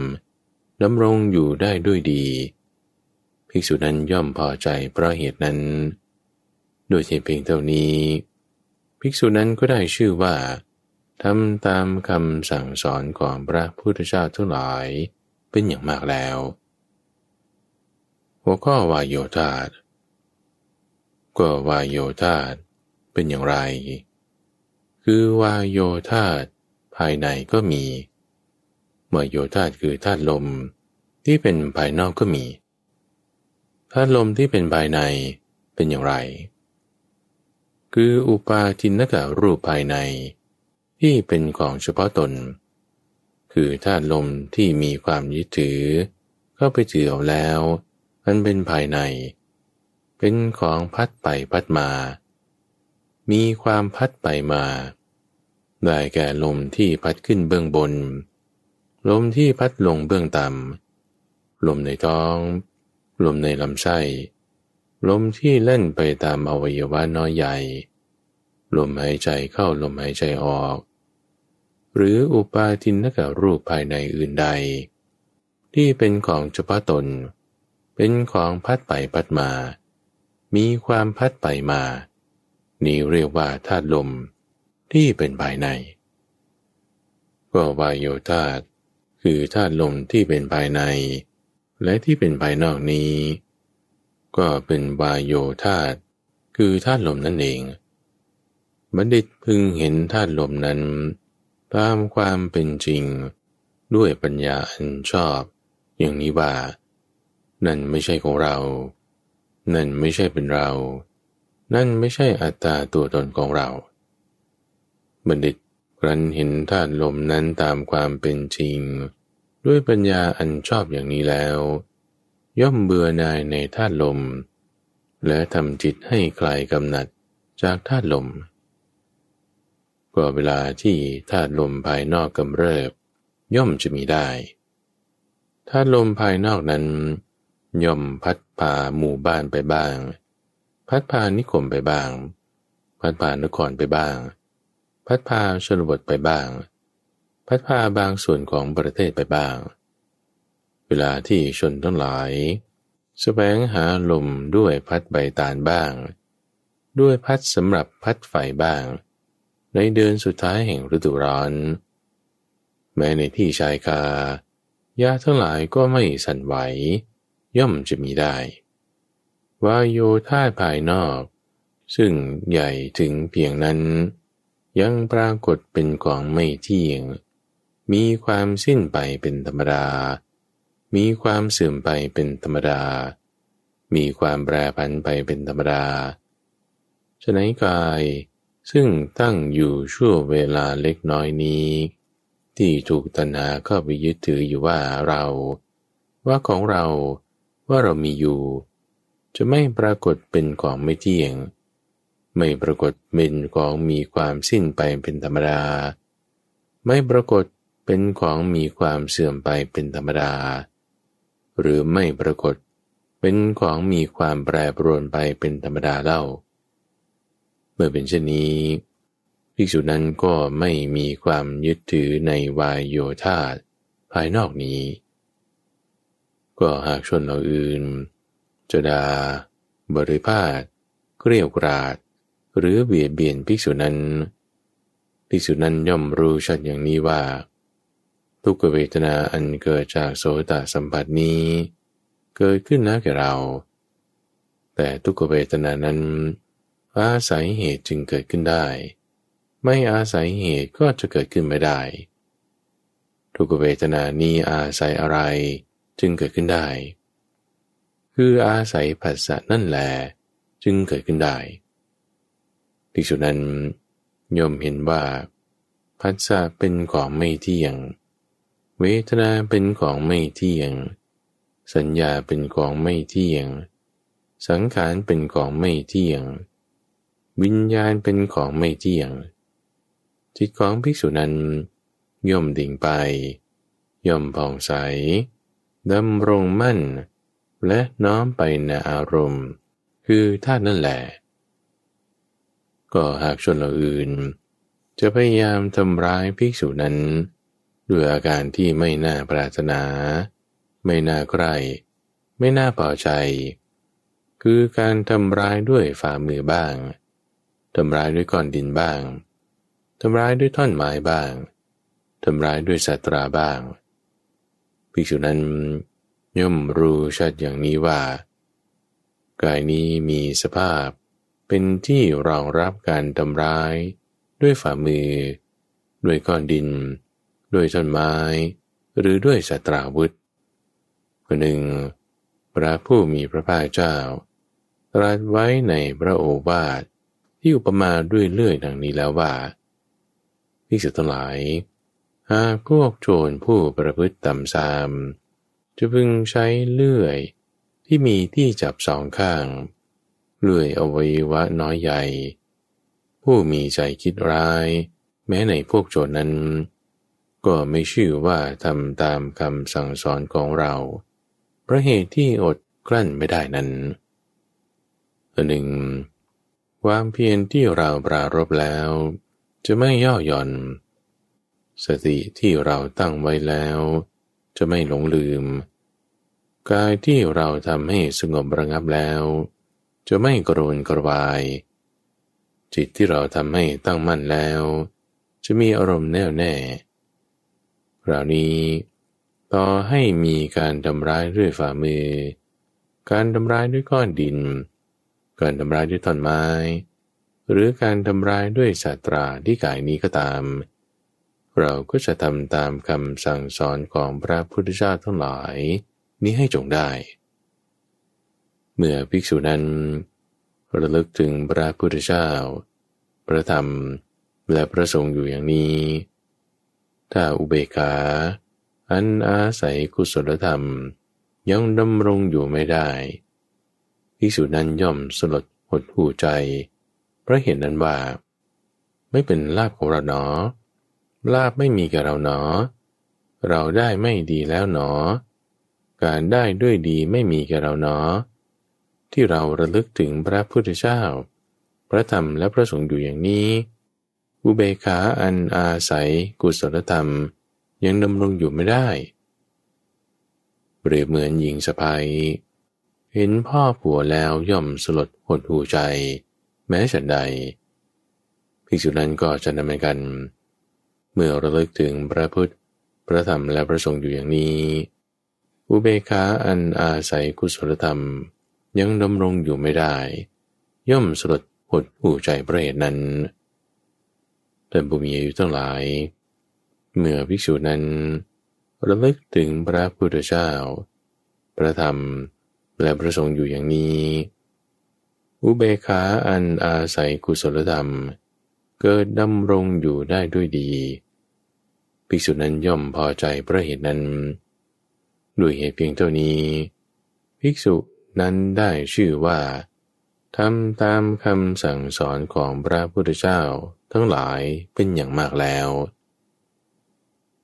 ดำรงอยู่ได้ด้วยดีภิกษุนั้นย่อมพอใจเพราะเหตุนั้นโดยเพียงเท่านี้ ภิกษุนั้นก็ได้ชื่อว่าทำตามคำสั่งสอนของพระพุทธเจ้าทั้งหลายเป็นอย่างมากแล้ว หัวข้อวายโยธาก็วายโยธาเป็นอย่างไร คือวายโยธาภายในก็มี เมื่อโยธาคือธาตุลมที่เป็นภายนอกก็มีธาตุลมที่เป็นภายในเป็นอย่างไร คืออุปาทินกะรูปภายในที่เป็นของเฉพาะตน คือธาตุลมที่มีความยึดถือเข้าไปถือเอาแล้วมันเป็นภายใน เป็นของพัดไปพัดมา มีความพัดไปมา ได้แก่ลมที่พัดขึ้นเบื้องบน ลมที่พัดลงเบื้องต่ำ ลมในท้องลมในลำไส้ลมที่เล่นไปตามอวัยวะน้อยใหญ่ลมหายใจเข้าลมหายใจออก หรืออุปาทินนกัรูปภายในอื่นใด ที่เป็นของเฉพาะตน เป็นของพัดไปพัดมา มีความพัดไปมานี่เรียกว่าธาตุลมที่เป็นภายในก็วายโยธาคือธาตุลมที่เป็นภายในและที่เป็นภายนอกนี้ก็เป็นวายโยธาตคือธาตุลมนั่นเอง บัณฑิตพึงเห็นธาตุลมนั้นตามความเป็นจริงด้วยปัญญาอันชอบอย่างนี้ว่านั่นไม่ใช่ของเรา นั่นไม่ใช่เป็นเรา นั่นไม่ใช่อัตตาตัวตนของเราบัณฑิตรันเห็นธาตุลมนั้นตามความเป็นจริงด้วยปัญญาอันชอบอย่างนี้แล้วย่อมเบื่อหน่ายในธาตุลม และทำจิตให้คลายกำหนัดจากธาตุลมก็เวลาที่ธาตุลมภายนอกกำเริบ ย่อมจะมีได้ธาตุลมภายนอกนั้น ย่อมพัดพาหมู่บ้านไปบ้าง พัดพานิคมไปบ้าง พัดพานครไปบ้าง พัดพาชนบทไปบ้างางพัดพาบางส่วนของประเทศไปบ้าง เวลาที่ชนทั้งหลาย สแสวงหาลมด้วยพัดใบตาลบ้าง ด้วยพัดสำหรับพัดไฟบ้าง ในเดือนสุดท้ายแห่งฤดูร้อน แม้ในที่ชายคาหญ้าทั้งหลายก็ไม่สั่นไหว ย่อมจะมีได้ วายโยธาภายนอก ซึ่งใหญ่ถึงเพียงนั้น ยังปรากฏเป็นของไม่เที่ยงมีความสิ้นไปเป็นธรรมดา มีความเสื่อมไปเป็นธรรมดา มีความแปรผันไปเป็นธรรมดา ฉะนั้นกาย ซึ่งตั้งอยู่ชั่วเวลาเล็กน้อยนี้ ที่ถูกตนาก็ไปยึดถืออยู่ว่าเรา ว่าของเราว่าเรามีอยู่ จะไม่ปรากฏเป็นของไม่เที่ยง ไม่ปรากฏเป็นของมีความสิ้นไปเป็นธรรมดา ไม่ปรากฏเป็นของมีความเสื่อมไปเป็นธรรมดา หรือไม่ปรากฏ เป็นของมีความแปรปรวนไปเป็นธรรมดาเล่า เมื่อเป็นเช่นนี้ ภิกษุนั้นก็ไม่มีความยึดถือในวายโยธาตภายนอกนี้ ก็หากชนเราอื่นจะดาบริพาทเกลียวกราด หรือเบียดเบียนภิกษุนั้น ภิกษุนั้นย่อมรู้ชัดอย่างนี้ว่าทุกเวทนาอันเกิดจากโสตสัมผัสนี้เกิดขึ้นนะแก่เรา แต่ทุกเวทนานั้น อาศัยเหตุจึงเกิดขึ้นได้ ไม่อาศัยเหตุก็จะเกิดขึ้นไม่ได้ ทุกเวทนานี้อาศัยอะไรจึงเกิดขึ้นได้ คืออาศัยผัสสะนั่นแหลจึงเกิดขึ้นได้ที่สุดนั้นยมเห็นว่าผัสสะเป็นของไม่เที่ยงเวทนาเป็นของไม่เที่ยง สัญญาเป็นของไม่เที่ยง สังขารเป็นของไม่เที่ยง วิญญาณเป็นของไม่เที่ยง จิตของภิกษุนั้น ย่อมดิ่งไป ย่อมผ่องใสดำรงมั่น และน้อมไปในอารมณ์ คือท่านนั่นแหละก็หากชนเหล่าอื่น จะพยายาม ทำร้าย ภิกษุนั้นด้วยอาการที่ไม่น่าปรารถนา ไม่น่าใกล้ ไม่น่าพอใจ คือการทำร้ายด้วยฝ่ามือบ้างทำร้ายด้วยก้อนดินบ้างทำร้ายด้วยท่อนไม้บ้างทำร้ายด้วยสัตราบ้างภิกษุนั้นย่อมรู้ชัดอย่างนี้ว่า กายนี้มีสภาพเป็นที่รองรับการทำร้ายด้วยฝ่ามือ ด้วยก้อนดินด้วยต้นไม้หรือด้วยสตราวุธคนหนึ่ง พระผู้มีพระภาคเจ้าตรัสไว้ในพระโอวาท ที่อุปมาด้วยเลื่อยดังนี้แล้วว่าทิ่สุทั้งหลาย หากพวกโจรผู้ประพฤติต่ำซาม จะพึงใช้เลื่อย ที่มีที่จับสองข้างเลื่อยอวัยวะน้อยใหญ่ ผู้มีใจคิดร้าย แม้ในพวกโจรนั้นก็ไม่ชื่อว่าทำตามคำสั่งสอนของเราพระเหตุที่อดกลั้นไม่ได้นั้น หนึ่งความเพียรที่เราปรารบแล้ว จะไม่ย่อหย่อน สติที่เราตั้งไว้แล้ว จะไม่หลงลืม กายที่เราทำให้สงบระงับแล้ว จะไม่กระวนกระวาย จิตที่เราทำให้ตั้งมั่นแล้ว จะมีอารมณ์แน่วแน่ลรานี้ต่อให้มีการทำร้ายด้วยฝ่ามือ การทำร้ายด้วยก้อนดิน การทำร้ายด้วยท่อนไม้ หรือการทำร้ายด้วยสัตราที่กายนี้ก็ตาม เราก็จะทำตามคำสั่งสอนของพระพุทธเจ้าทั้งหลาย นี้ให้จงได้ เมื่อภิกษุนั้นระลึกถึงพระพุทธเจ้าพระธรรมและพระสงฆ์อยู่อย่างนี้ถ้าอุเบกขาอันอาศัยกุศลธรรม ยังดำรงอยู่ไม่ได้ทิ่สุนั้นย่อมสลดหดหูใจเพราะเห็นนั้นว่า ไม่เป็นลาบของเราหนอลาบไม่มีกับเราหนอ เราได้ไม่ดีแล้วหนอ การได้ด้วยดีไม่มีกับเราหนอ ที่เราระลึกถึงพระพุทธเจ้า พระธรรมและพระสงฆ์อยู่อย่างนี้อุเบกขา อันอาศัยกุศลธรรมยังดำรงอยู่ไม่ได้ เปรียบเหมือนหญิงสะพายเห็นพ่อผัวแล้วย่อมสลดหดหูใจ แม้ฉันใดภิกษุนั้นก็จะนำเหมือนกัน เมื่อระลึกถึงพระพุทธ พระธรรมและพระสงฆ์อยู่อย่างนี้ อุเบกขาอันอาศัยกุศลธรรม ยังดำรงอยู่ไม่ได้ ย่อมสลดหดหูใจเประเหตุนั้นท่านผู้มีอายุทั้งหลาย เมื่อภิกษุนั้นระลึกถึงพระพุทธเจ้า พระธรรม และพระสงฆ์อยู่อย่างนี้ อุเบกขาอันอาศัยกุศลธรรม เกิดดำรงอยู่ได้ด้วยดี ภิกษุนั้นย่อมพอใจพระเหตุนั้น ด้วยเหตุเพียงเท่านี้ ภิกษุนั้นได้ชื่อว่าทำตามคำสั่งสอนของพระพุทธเจ้าทั้งหลายเป็นอย่างมากแล้ว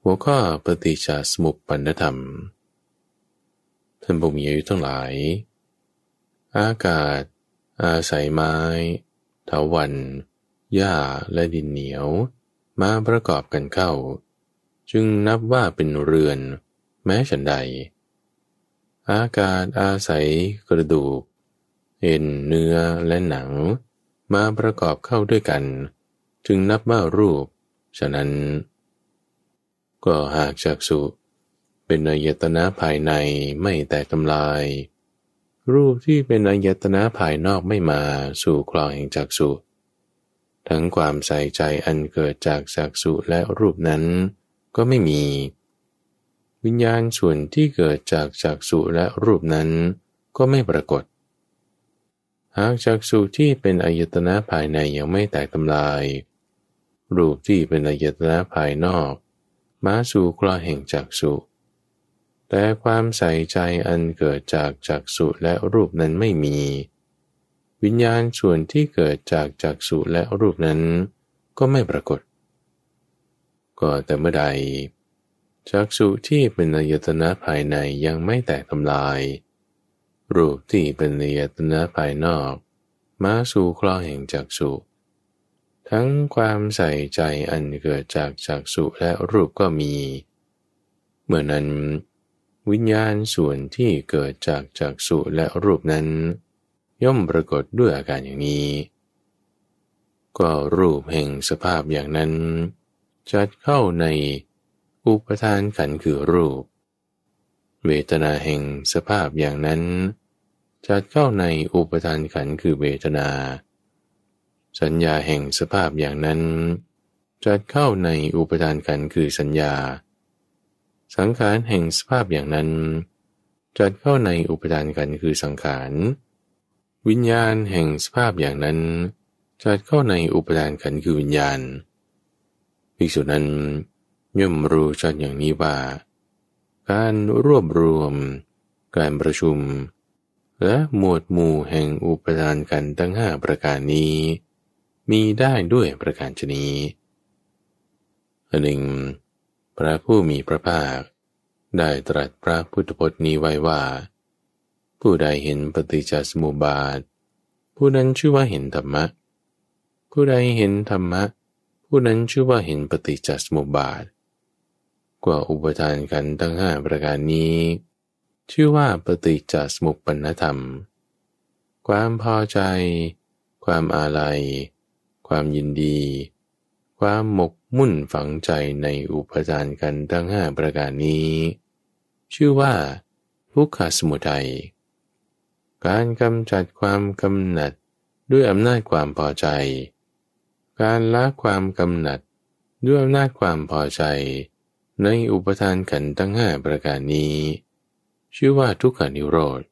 หัวข้อปฏิจจสมุปปนธรรมท่านผู้มีอายุทั้งหลาย อากาศอาศัยไม้ถาวันหญ้าและดินเหนียว มาประกอบกันเข้า จึงนับว่าเป็นเรือน แม้ฉันใด อากาศอาศัยกระดูกเอ็นเนื้อและหนังมาประกอบเข้าด้วยกัน จึงนับว่ารูป ฉะนั้นก็หากจากสุเป็นอายตนะภายในไม่แตกทำลาย รูปที่เป็นอายตนะภายนอกไม่มาสู่คลองแห่งจักสุทั้งความใส่ใจอันเกิดจากจักสุและรูปนั้นก็ไม่มี วิญญาณส่วนที่เกิดจากจักสุและรูปนั้นก็ไม่ปรากฏหากจากสูที่เป็นอายตนะภายในยังไม่แตกทำลาย รูปที่เป็นอายตนะภายนอก มาสู่กลอแห่งจากสุแต่ความใส่ใจอันเกิดจากจากสุและรูปนั้นไม่มี วิญญาณส่วนที่เกิดจากจากสุและรูปนั้นก็ไม่ปรากฏก็แต่เมื่อใดจากสุที่เป็นอายตนะภายในยังไม่แตกทำลายรูปที่เป็นเิยตนะภายนอก มาสู่คลองแห่งจักสุทั้งความใส่ใจอันเกิดจากจักสุและรูปก็มีเมื่อนั้น วิญญาณส่วนที่เกิดจากจักสุและรูปนั้น ย่อมปรากฏด้วยอาการอย่างนี้ ก็รูปแห่งสภาพอย่างนั้น จัดเข้าในอุปทานขันคือรูป เวทนาแห่งสภาพอย่างนั้นจัดเข้าในอุปทานขันคือเวทนา สัญญาแห่งสภาพอย่างนั้น จัดเข้าในอุปทานขันคือสัญญา สังขารแห่งสภาพอย่างนั้น จัดเข้าในอุปทานขันคือสังขาร วิญญาณแห่งสภาพอย่างนั้น จัดเข้าในอุปทานขันคือวิญญาณภิกษุนั้นย่อมรู้ชัดอย่างนี้ว่า การรวบรวม การประชุมและหมวดหมู่แห่งอุปทานกันทั้งห้าประการนี้ มีได้ด้วยประการชนีอันหนึ่งพระผู้มีพระภาค ได้ตรัสพระพุทธพจน์นี้ไว้ว่า ผู้ใดเห็นปฏิจจสมุปบาท ผู้นั้นชื่อว่าเห็นธรรมะ ผู้ใดเห็นธรรมะ ผู้นั้นชื่อว่าเห็นปฏิจจสมุปบาท กว่าอุปทานกันทั้งห้าประการนี้ชื่อว่าปฏิจจสมุปปนธรรม ความพอใจ ความอาลัย ความยินดี ความหมกมุ่นฝังใจในอุปทานกันทั้งห้าประการนี้ ชื่อว่าทุกขสมุทัย การกำจัดความกำหนัด ด้วยอำนาจความพอใจ การละความกำหนัด ด้วยอำนาจความพอใจ ในอุปทานขันธ์ทั้งห้าประการนี้ชื่อว่าทุกขานิโรธ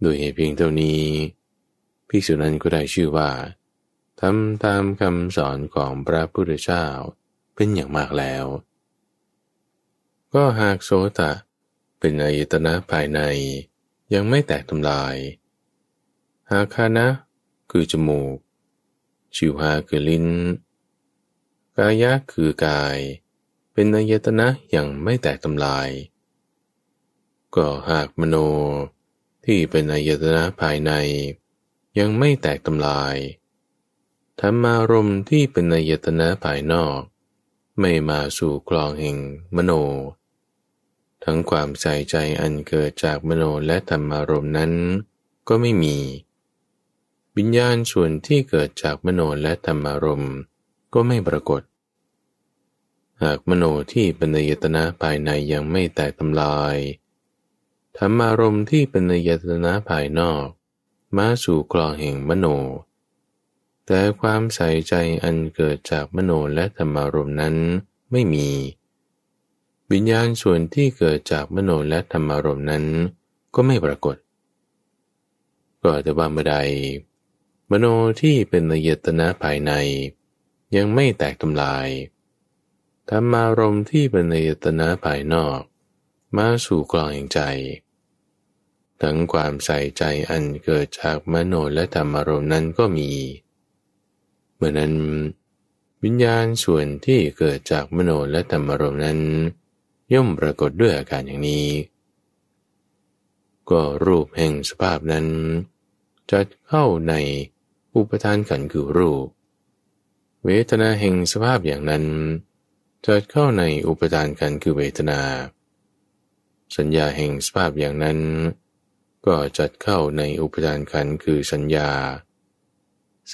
โดยเหตุเพียงเท่านี้ ภิกษุนั้นก็ได้ชื่อว่าทำตามคำสอนของพระพุทธเจ้าเป็นอย่างมากแล้ว ก็หากโสตะเป็นอายตนะภายในยังไม่แตกทำลายหากคานะ คือจมูกชิวหาคือลิ้นกายะคือกาย เป็นอายตนะยังไม่แตกทำลายก็หากมโนที่เป็นอายตนะภายใน ยังไม่แตกทำลายธรรมารมที่เป็นอายตนะภายนอก ไม่มาสู่กลองแห่งมโน ทั้งความใส่ใจอันเกิดจากมโนและธรรมารมนั้นก็ไม่มีวิญญาณส่วนที่เกิดจากมโนและธรรมารมก็ไม่ปรากฏ หากมโนที่เป็นอายตนะภายในยังไม่แตกทำลายธรรมารมณ์ที่เป็นนยตนะภายนอก มาสู่กลองแห่งมโน แต่ความใส่ใจอันเกิดจากมโนและธรรมารมณ์นั้นไม่มี วิญญาณส่วนที่เกิดจากมโนและธรรมารมณ์นั้นก็ไม่ปรากฏก็แต่ว่าเมื่อใดมโนที่เป็นนยตนะภายใน ยังไม่แตกทำลายธรรมารมณ์ที่เป็นนยตนะภายนอกมาสู่กลองแห่งใจ ทั้งความใส่ใจอันเกิดจากมโนและธรรมารมณ์นั้นก็มีเมื่อนั้น วิญญาณส่วนที่เกิดจากมโนและธรรมารมณ์นั้น ย่อมปรากฏด้วยอาการอย่างนี้ ก็รูปแห่งสภาพนั้น จัดเข้าในอุปทานขันคือรูป เวทนาแห่งสภาพอย่างนั้น จัดเข้าในอุปทานขันคือเวทนาสัญญา แห่งสภาพอย่างนั้น ก็จัดเข้าในอุปทานขันคือสัญญา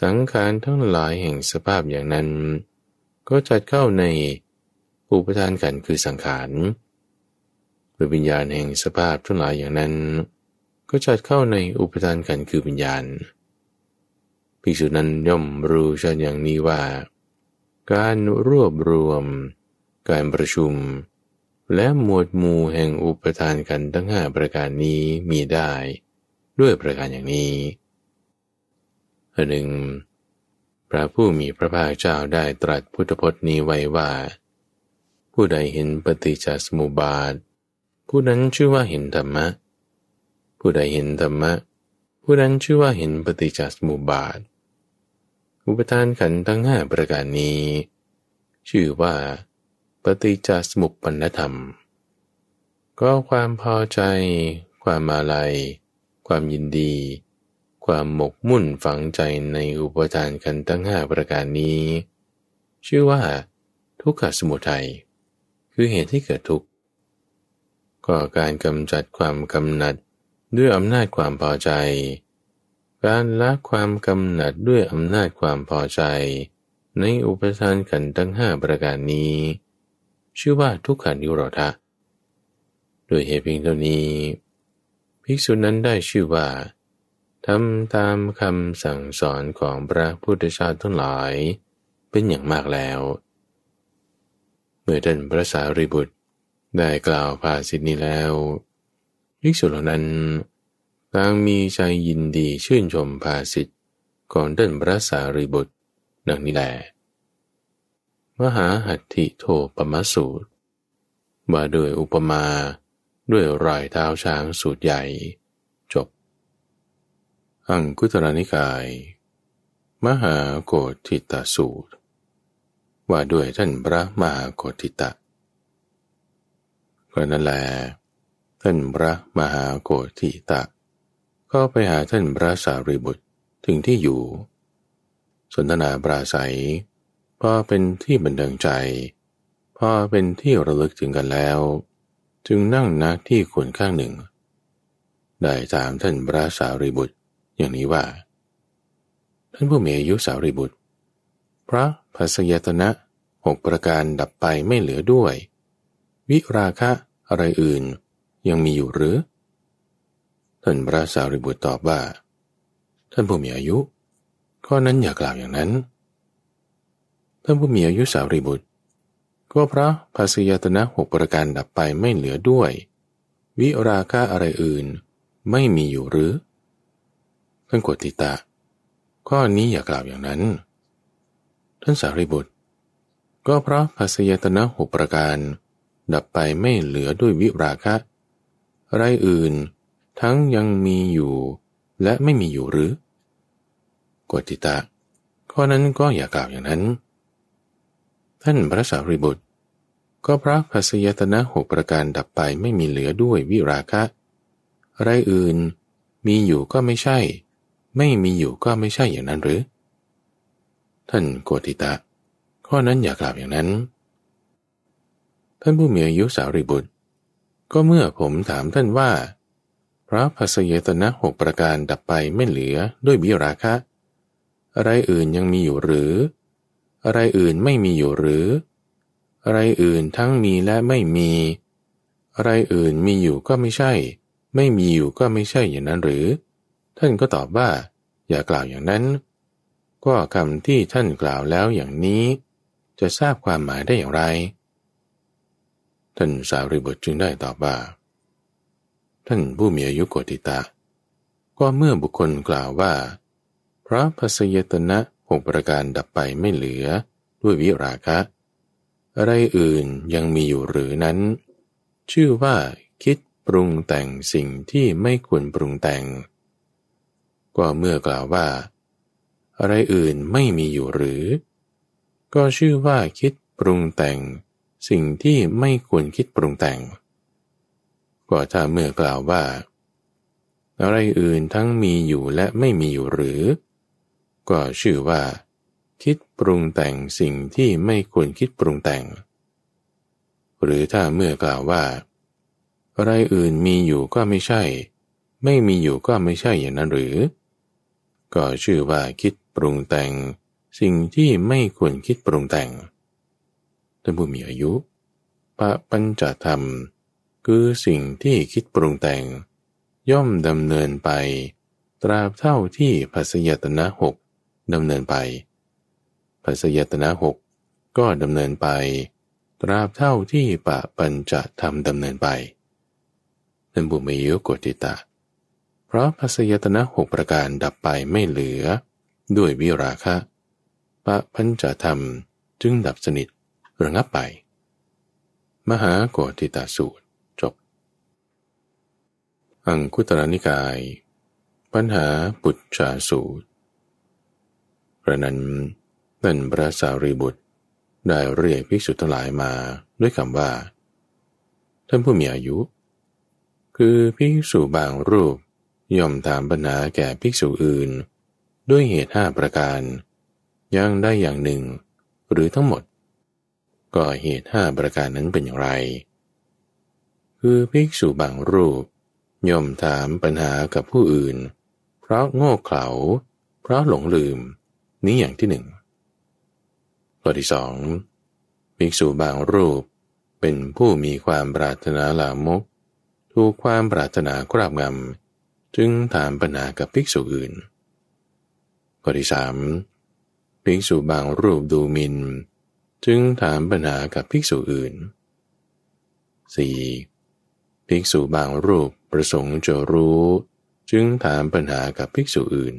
สังขารทั้งหลายแห่งสภาพอย่างนั้น ก็จัดเข้าในอุปทานขันคือสังขารหรือวิญญาณแห่งสภาพทั้งหลายอย่างนั้น ก็จัดเข้าในอุปทานขันคือวิญญาณภิกษุนั้นย่อมรู้ชัดอย่างนี้ว่า การรวบรวม การประชุมและหมวดหมู่แห่งอุปทานกันทั้งห้าประการนี้มีได้ ด้วยประการอย่างนี้หนึ่งพระผู้มีพระภาคเจ้าได้ตรัสพุทธพจน์นี้ไว้ว่า ผู้ใดเห็นปฏิจจสมุปบาท ผู้นั้นชื่อว่าเห็นธรรมะ ผู้ใดเห็นธรรมะ ผู้นั้นชื่อว่าเห็นปฏิจจสมุปบาท อุปทานขันธ์ทั้งห้าประการนี้ ชื่อว่าปฏิจจสมุปปนธรรมก็ความพอใจ ความมาลัย ความยินดี ความหมกมุ่นฝังใจในอุปทานกันทั้งห้าประการนี้ ชื่อว่าทุกขสมุทัยคือเหตุที่เกิดทุกข์ก็การกำจัดความกำหนัด ด้วยอำนาจความพอใจ การละความกำหนัดด้วยอำนาจความพอใจ ในอุปทานกันทั้งห้าประการนี้ชื่อว่าทุกขานิโรธะโดยเหตุเพียงเท่านี้ภิกษุนั้นได้ชื่อว่าทำตามคำสั่งสอนของพระพุทธเจ้าทั้งหลายเป็นอย่างมากแล้ว เมื่อท่านพระสารีบุตรได้กล่าวภาสิทธินี้แล้วภิกษุเหล่านั้นต่างมีใจยินดีชื่นชมภาสิทธิก่อนท่านพระสารีบุตร ดังนี้แหละมหาหัตถิโทปมสูตร ว่าด้วยอุปมาด้วยรอยเท้าช้างสูตรใหญ่ จบ อังคุตรนิกาย มหาโกธิตาสูตร ว่าด้วยท่านพระมหาโกธิตะก็นั่นแหละท่านพระมหาโกธิตะก็ไปหาท่านพระสารีบุตรถึงที่อยู่ สนทนาปราศัยพอเป็นที่บันเทิงใจ พอเป็นที่ระลึกถึงกันแล้ว จึงนั่งนักที่ควรข้างหนึ่ง ได้ถามท่านพระสารีบุตร อย่างนี้ว่า ท่านผู้มีอายุสารีบุตร พระภัสยตนะหกประการดับไปไม่เหลือด้วย วิราคะอะไรอื่นยังมีอยู่หรือ ท่านพระสารีบุตรตอบว่า ท่านผู้มีอายุ ข้อนั้นอย่ากล่าวอย่างนั้นท่านผู้มีอายุสาวรีบุตร ก็พระภาษยตนะหกประการ ดับไปไม่เหลือด้วยวิราคะอะไรอื่นไม่มีอยู่หรือท่านกวติตะข้อนี้อย่ากล่าวอย่างนั้น ท่านสารีบุตรก็เพราะภาษยตนะหกประการดับไปไม่เหลือด้วยวิราคะไรอื่นทั้งยังมีอยู่และไม่มีอยู่หรือ กวติตะข้อนั้นก็อย่ากล่าวอย่างนั้นท่านพระสารีบุตร ก็พระภัสยตนะหกประการดับไปไม่มีเหลือด้วยวิราคะ อะไรอื่นมีอยู่ก็ไม่ใช่ ไม่มีอยู่ก็ไม่ใช่อย่างนั้นหรือ ท่านโกติตะ ข้อนั้นอย่ากล่าวอย่างนั้น ท่านผู้มีอายุสารีบุตร ก็เมื่อผมถามท่านว่าพระภัสยตนะหกประการดับไปไม่เหลือด้วยวิราคะ อะไรอื่นยังมีอยู่หรืออะไรอื่นไม่มีอยู่หรือ อะไรอื่นทั้งมีและไม่มี อะไรอื่นมีอยู่ก็ไม่ใช่ ไม่มีอยู่ก็ไม่ใช่อย่างนั้นหรือ ท่านก็ตอบว่า อย่ากล่าวอย่างนั้น ก็คำที่ท่านกล่าวแล้วอย่างนี้ จะทราบความหมายได้อย่างไร ท่านสารีบุตรจึงได้ตอบว่า ท่านผู้มีอายุกติตะก็เมื่อบุคคลกล่าวว่า พระพัสยตนะหกประการดับไปไม่เหลือ ด้วยวิราคะ อะไรอื่นยังมีอยู่หรือนั้น ชื่อว่าคิดปรุงแต่งสิ่งที่ไม่ควรปรุงแต่งก็เมื่อกล่าวว่าอะไรอื่นไม่มีอยู่หรือ ก็ชื่อว่าคิดปรุงแต่ง สิ่งที่ไม่ควรคิดปรุงแต่งก็ถ้าเมื่อกล่าวว่า อะไรอื่นทั้งมีอยู่และไม่มีอยู่หรือก็ชื่อว่า คิดปรุงแต่งสิ่งที่ไม่ควรคิดปรุงแต่ง หรือถ้าเมื่อกล่าวว่า อะไรอื่นมีอยู่ก็ไม่ใช่ ไม่มีอยู่ก็ไม่ใช่อย่างนั้นหรือ ก็ชื่อว่าคิดปรุงแต่ง สิ่งที่ไม่ควรคิดปรุงแต่งท่านผู้มีอายุ ปะปัญจธรรม คือสิ่งที่คิดปรุงแต่ง ย่อมดำเนินไปตราบเท่าที่ภัสยตนะหกดำเนินไปปัสยตนะหกก็ดำเนินไป ตราบเท่าที่ปะปัญจะทำดำเนินไปนันบุเมยุโกติตะเพราะปัสยตนะหกประการดับไปไม่เหลือ ด้วยวิราคะ ปะปัญจะธรรม จึงดับสนิทระงับไป มหาโกติตาสูตรจบ อังคุตรนิกาย ปัญหาปุจจาสูตรระนั้นั่นพระสารีบุตรได้เรียกภิกษุทั้งหลายมาด้วยคำว่าท่านผู้มีอายุ คือภิกษุบางรูปย่อมถามปัญหาแก่ภิกษุอื่น ด้วยเหตุห้าประการย่างได้อย่างหนึ่ง หรือทั้งหมด ก็เหตุห้าประการนั้นเป็นอย่างไร คือภิกษุบางรูป ย่อมถามปัญหากับผู้อื่น เพราะโง่เขลาเพราะหลงลืมนี้อย่างที่หนึ่งข้อที่สอง ภิกษุบางรูปเป็นผู้มีความปรารถนาลามกถูกความปรารถนากราบงำจึงถามปัญหากับภิกษุอื่นข้อที่สามภิกษุบางรูปดูมิน จึงถามปัญหากับภิกษุอื่น 4. ภิกษุบางรูปประสงค์จะรู้ จึงถามปัญหากับภิกษุอื่น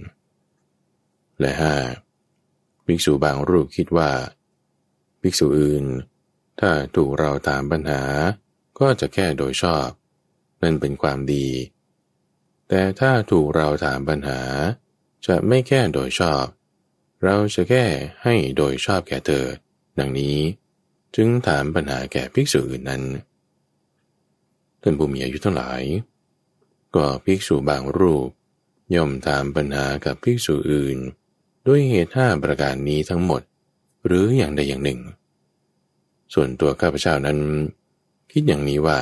และ 5. ภิกษุบางรูปคิดว่าภิกษุอื่น ถ้าถูกเราถามปัญหา ก็จะแก้โดยชอบนั่นเป็นความดี แต่ถ้าถูกเราถามปัญหา จะไม่แก้โดยชอบ เราจะแก้ให้โดยชอบแก่เธอ ดังนี้จึงถามปัญหาแก่ภิกษุอื่นนั้นท่านผู้มีอายุทั้งหลายก็ภิกษุบางรูปย่อมถามปัญหากับภิกษุอื่นด้วยเหตุห้าประการนี้ทั้งหมด หรืออย่างใดอย่างหนึ่ง ส่วนตัวข้าพเจ้านั้น คิดอย่างนี้ว่า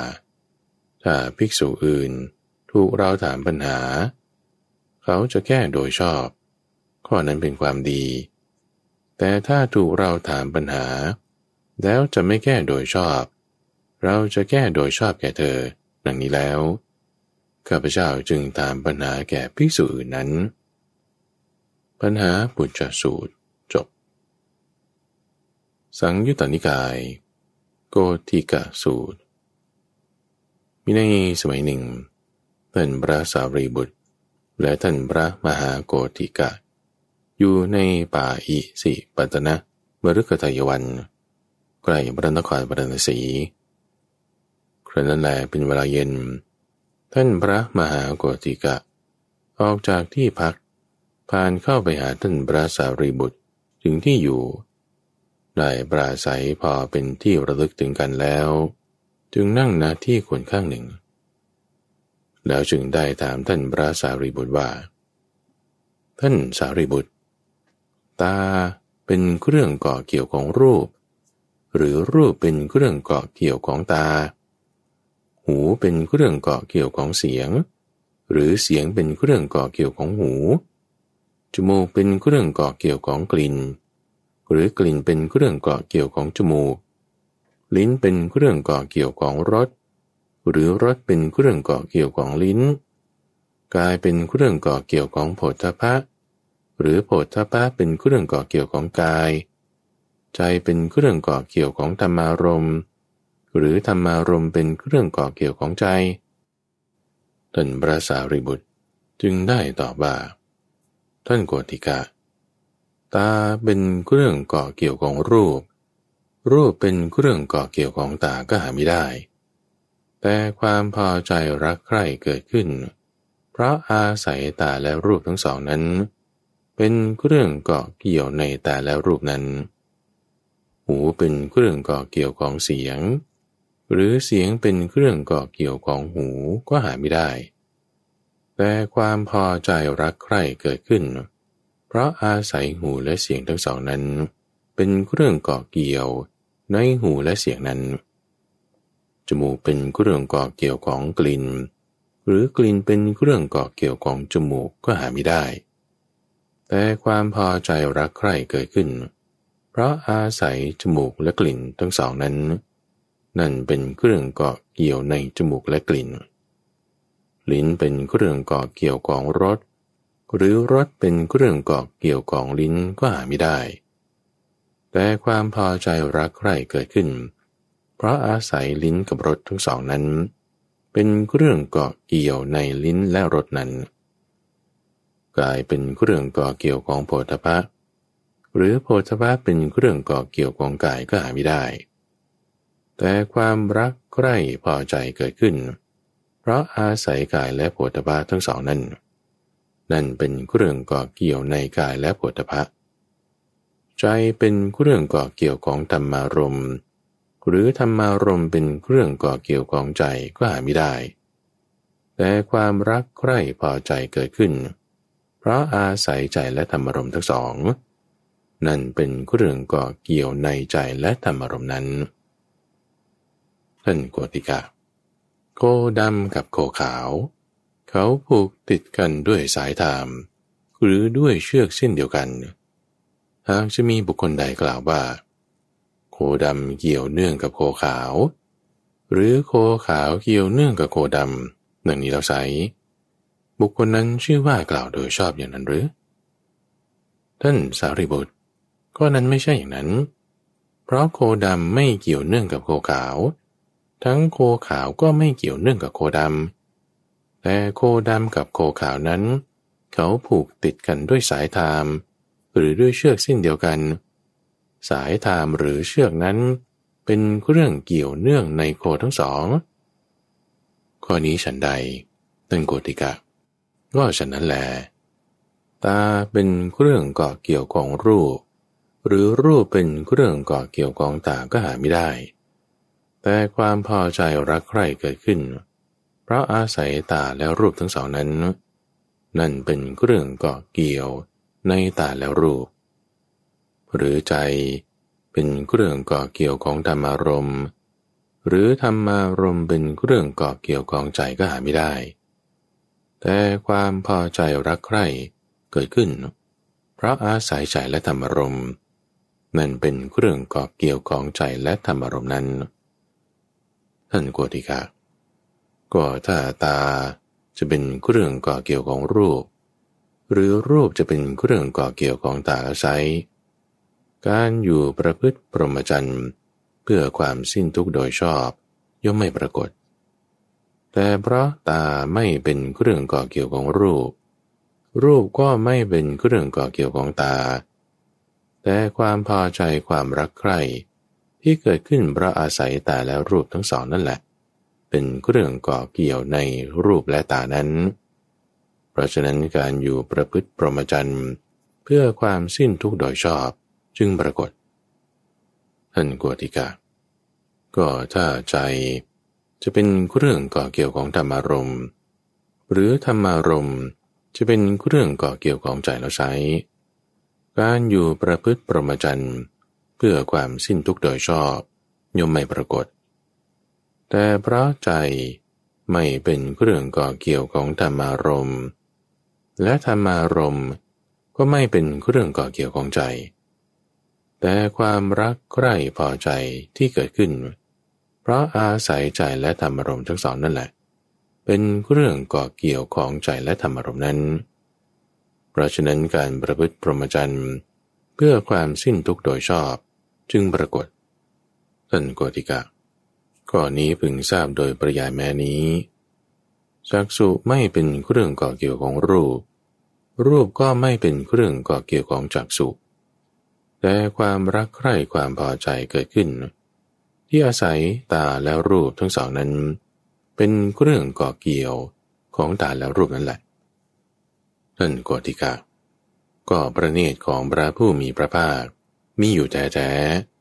ถ้าภิกษุอื่น ถูกเราถามปัญหา เขาจะแก้โดยชอบ ข้อนั้นเป็นความดี แต่ถ้าถูกเราถามปัญหา แล้วจะไม่แก้โดยชอบ เราจะแก้โดยชอบแก่เธอดังนี้แล้วข้าพเจ้าจึงถามปัญหาแก่ภิกษุอื่นนั้นปัญหาปุจจสูตรจบ สังยุตตนิกาย โกติกะสูตรมีในสมัยหนึ่ง ท่านพระสารีบุตร และท่านพระมหาโกติกะอยู่ในป่าอิสิปตนะมรุกทยวันใกล้พระนครพระนศีครั้นั้นแหลเป็นเวลาเย็น ท่านพระมหาโกติกะ ออกจากที่พักผ่านเข้าไปหาท่านพระสารีบุตรถึงที่อยู่ ได้ปราศัยพอเป็นที่ระลึกถึงกันแล้ว จึงนั่งนาที่ควรข้างหนึ่ง แล้วจึงได้ถามท่านพระสารีบุตรว่า ท่านสารีบุตร ตาเป็นเครื่องก่อเกี่ยวของรูป หรือรูปเป็นเครื่องก่อเกี่ยวของตา หูเป็นเครื่องก่อเกี่ยวของเสียง หรือเสียงเป็นเครื่องก่อเกี่ยวของหูจมูกเป็นเครื่องเกาะเกี่ยวของกลิ่น หรือกลิ่นเป็นเครื่องเกาะเกี่ยวของจมูก ลิ้นเป็นเครื่องเกาะเกี่ยวของรส หรือ รสเป็นเครื่องเกาะเกี่ยวของลิ้น กายเป็นเครื่องเกาะเกี่ยวของโผฏฐพะ หรือโผฏฐพะเป็นเครื่องเกาะเกี่ยวของกาย ใจเป็นเครื่องเกาะเกี่ยวของธรรมารมหรือธรรมารมเป็นเครื่องเกาะเกี่ยวของใจตนประสาริบุตรจึงได้ตอบว่าท่านโกติกะตาเป็นเครื่องก่อเกี่ยวของรูป รูปเป็นเครื่องก่อเกี่ยวของตาก็หาไม่ได้ แต่ความพอใจรักใคร่เกิดขึ้น เพราะอาศัยตาและรูปทั้งสองนั้น เป็นเครื่องก่อเกี่ยวในตาและรูปนั้น หูเป็นเครื่องก่อเกี่ยวของเสียง หรือเสียงเป็นเครื่องก่อเกี่ยวของหูก็หาไม่ได้แต่ความพอใจรักใคร่เกิดขึ้น เพราะอาศัยหูและเสียงทั้งสองนั้น เป็นเครื่องก่อเกี่ยว ในหูและเสียงนั้น จมูกเป็นเครื่องก่อเกี่ยวของกลิ่น หรือกลิ่นเป็นเครื่องก่อเกี่ยวของจมูกก็หาไม่ได้ แต่ความพอใจรักใคร่เกิดขึ้น เพราะอาศัยจมูกและกลิ่นทั้งสองนั้น นั่นเป็นเครื่องก่อเกี่ยวในจมูกและกลิ่นลิ้นเป็นเครื่องกอบเกี่ยวของรสหรือรสเป็นเครื่องกอบเกี่ยวของลิ้นก็หาไม่ได้ แต่ความพอใจรักใคร่เกิดขึ้น เพราะอาศัยลิ้นกับรสทั้งสองนั้น เป็นเครื่องกาะเกี่ยวในลิ้นและรสนั้นกายเป็นเครื่องกาะเกี่ยวของโพธพะหรือโพธพะเป็นเครื่องกาะเกี่ยวของกายก็หาไม่ได้ แต่ความรักใคร่พอใจเกิดขึ้นเพราะอาศัยกายและโวฏทะทั้งสองนั้น นั่นเป็นเครื่องก่อเกี่ยวในกายและโวฏทะใจเป็นเครื่องก่อเกี่ยวของธรรมารมหรือธรรมารมเป็นเครื่องก่อเกี่ยวของใจก็หาไม่ได้แต่ความรักใคร่พอใจเกิดขึ้นเพราะอาศัยใจและธรรมารมทั้งสองนั่นเป็นเครื่องก่อเกี่ยวในใจและธรรมารมนั้นท่านกกติกาโคดำกับโคขาว เขาผูกติดกันด้วยสายธาม หรือด้วยเชือกเส้นเดียวกันหากจะมีบุคคลใดกล่าวว่า โคดำเกี่ยวเนื่องกับโคขาว หรือโคขาวเกี่ยวเนื่องกับโคดำหนึ่งนี้เราใช้บุคคลนั้นชื่อว่ากล่าวโดยชอบอย่างนั้นหรือ ท่านสารีบุตรก็นั้นไม่ใช่อย่างนั้น เพราะโคดำไม่เกี่ยวเนื่องกับโคขาวทั้งโคขาวก็ไม่เกี่ยวเนื่องกับโคดำ แต่โคดำกับโคขาวนั้น เขาผูกติดกันด้วยสายธาม หรือด้วยเชือกสิ้นเดียวกัน สายธามหรือเชือกนั้น เป็นเรื่องเกี่ยวเนื่องในโคทั้งสอง ข้อนี้ฉันใดตั้งโกติกะก็ฉันนั้นแหลตาเป็นเรื่องเกาะเกี่ยวของรูป หรือรูปเป็นเรื่องเกาะเกี่ยวของตาก็หาไม่ได้แต่ความพอใจรักใคร่เกิดขึ้น เพราะอาศัยตาและรูปทั้งสองนั้น นั่นเป็นเครื่องเกาะเกี่ยวในตาและรูป หรือใจเป็นเครื่องเกาะเกี่ยวของธรรมารมณ์ หรือธรรมารมณ์เป็นเครื่องเกาะเกี่ยวของใจก็หาไม่ได้ แต่ความพอใจรักใคร่เกิดขึ้น เพราะอาศัยใจและธรรมารมณ์นั่นเป็นเครื่องเกาะเกี่ยวของใจและธรรมารมณ์นั้นท่านโกติกะก็ถ้าตาจะเป็นเครื่องก่อเกี่ยวของรูป หรือรูปจะเป็นเครื่องก่อเกี่ยวของตาอาศัยการอยู่ประพฤติปรมจทร์เพื่อความสิ้นทุกข์โดยชอบย่อมไม่ปรากฏ แต่เพราะตาไม่เป็นเครื่องก่อเกี่ยวของรูป รูปก็ไม่เป็นเครื่องก่อเกี่ยวของตา แต่ความพอใจความรักใคร่ที่เกิดขึ้นพระอาศัยตาและรูปทั้งสองนั่นแหละ เป็นเรื่องก่อเกี่ยวในรูปและตานั้น เพราะฉะนั้นการอยู่ประพฤติประมจันเพื่อความสิ้นทุกข์โดยชอบจึงปรากฏท่านกวติกา ก็ถ้าใจ จะเป็นเรื่องก่อเกี่ยวของธรรมารมหรือธรรมารมจะเป็นเรื่องก่อเกี่ยวของใจเราใช้ การอยู่ประพฤติประมจันเพื่อความสิ้นทุกข์โดยชอบย่อมไม่ปรากฏ แต่พระใจไม่เป็นเครื่องก่อเกี่ยวของธรรมารมณ์ และธรรมารมณ์ก็ไม่เป็นเรื่องก่อเกี่ยวของใจ แต่ความรักใกล้พอใจที่เกิดขึ้น เพราะอาศัยใจและธรรมารมณ์ทั้งสอง นั่นแหละ เป็นเรื่องก่อเกี่ยวของใจและธรรมารมณ์นั้น เพราะฉะนั้นการประพฤติพรหมจรรย์เพื่อความสิ้นทุกข์โดยชอบจึงปรากฏท่านโกติกะก้อนี้พึงทราบโดยประยายแม้นี้จักสุไม่เป็นเครื่องก่อเกี่ยวของรูป รูปก็ไม่เป็นเครื่องก่อเกี่ยวของจักสุแต่ความรักใคร่ความพอใจเกิดขึ้น ที่อาศัยตาและรูปทั้งสองนั้น เป็นเครื่องก่อเกี่ยวของตาและรูปนั่นแหละท่านโกติกะก็ประเนตรของพระผู้มีพระภาคมีอยู่แท้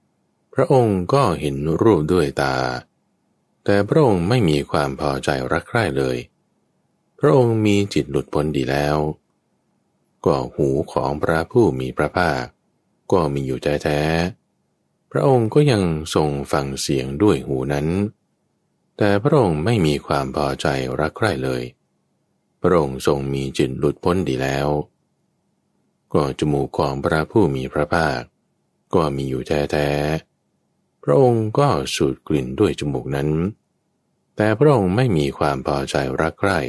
ๆพระองค์ก็เห็นรูปด้วยตา แต่พระองค์ไม่มีความพอใจรักใคร่เลย พระองค์มีจิตหลุดพ้นดีแล้วก็หูของพระผู้มีพระภาค ก็มีอยู่แท้ๆพระองค์ก็ยังทรงฟังเสียงด้วยหูนั้น แต่พระองค์ไม่มีความพอใจรักใคร่เลย พระองค์ทรงมีจิตหลุดพ้นดีแล้วก็จมูกของพระผู้มีพระภาคก็มีอยู่แท้ๆ พระองค์ก็สูดกลิ่นด้วยจมูกนั้น แต่พระองค์ไม่มีความพอใจรักใคร่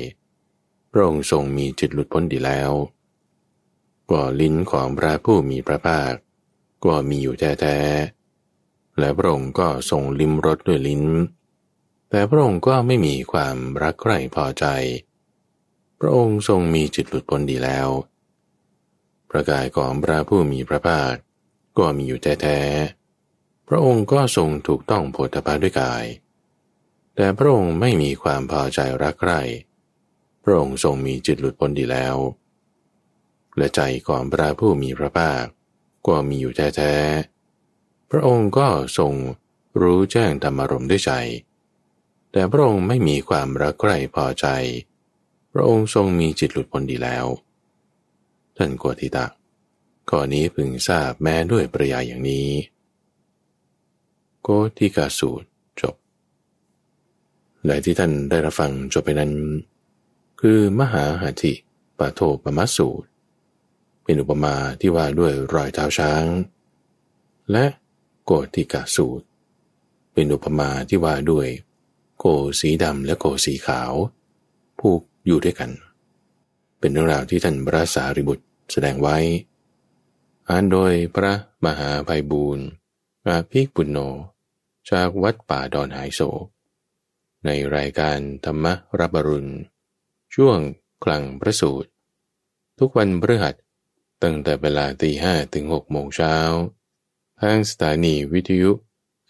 พระองค์ทรงมีจิตหลุดพ้นดีแล้วก็ลิ้นของพระผู้มีพระภาค ก็มีอยู่แท้ๆ และพระองค์ก็ทรงลิ้มรสด้วยลิ้น แต่พระองค์ก็ไม่มีความรักใคร่พอใจ พระองค์ทรงมีจิตหลุดพ้นดีแล้ว ประกายของพระผู้มีพระภาคก็มีอยู่แท้ๆ พระองค์ก็ทรงถูกต้องโพธภาด้วยกาย แต่พระองค์ไม่มีความพอใจรักใคร พระองค์ทรงมีจิตหลุดพ้นดีแล้ว และใจของพระผู้มีพระภาค ก็มีอยู่แท้ๆ พระองค์ก็ทรงรู้แจ้งธรรมรมด้วยใจ แต่พระองค์ไม่มีความรักใคร่พอใจ พระองค์ทรงมีจิตหลุดพ้นดีแล้ว ท่านกกธิตาก่อนนี้พึงทราบแม้ด้วยประยายอย่างนี้ โกติกาสูตรจบหลายที่ท่านได้รับฟังจบไปนั้น คือมหาหาธิปะโทปมัสสูตร เป็นอุปมาที่ว่าด้วยรอยเท้าช้าง และโกติกาสูตร เป็นอุปมาที่ว่าด้วย โกสีดำและโกสีขาวผูกอยู่ด้วยกัน เป็นเรื่องราวที่ท่านพระสารีบุตรแสดงไว้อ่านโดยพระมหาภัยบูรณ์อาภิปุณโญจากวัดป่าดอนหายโศในรายการธรรมรับรุณ ช่วงกลางพระสูตรทุกวันพฤหัสตั้งแต่เวลาตีห้ถึงหกโมงเช้าทางสถานีวิทยุ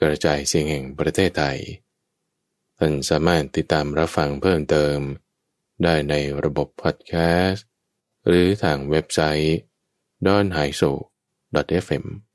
กระจายเสียงแห่งประเทศไทย ท่านสามารถติดตามรับฟังเพิ่มเติม ได้ในระบบพอดแคสต์ หรือทางเว็บไซต์ ดอนไฮโซ anchor.fm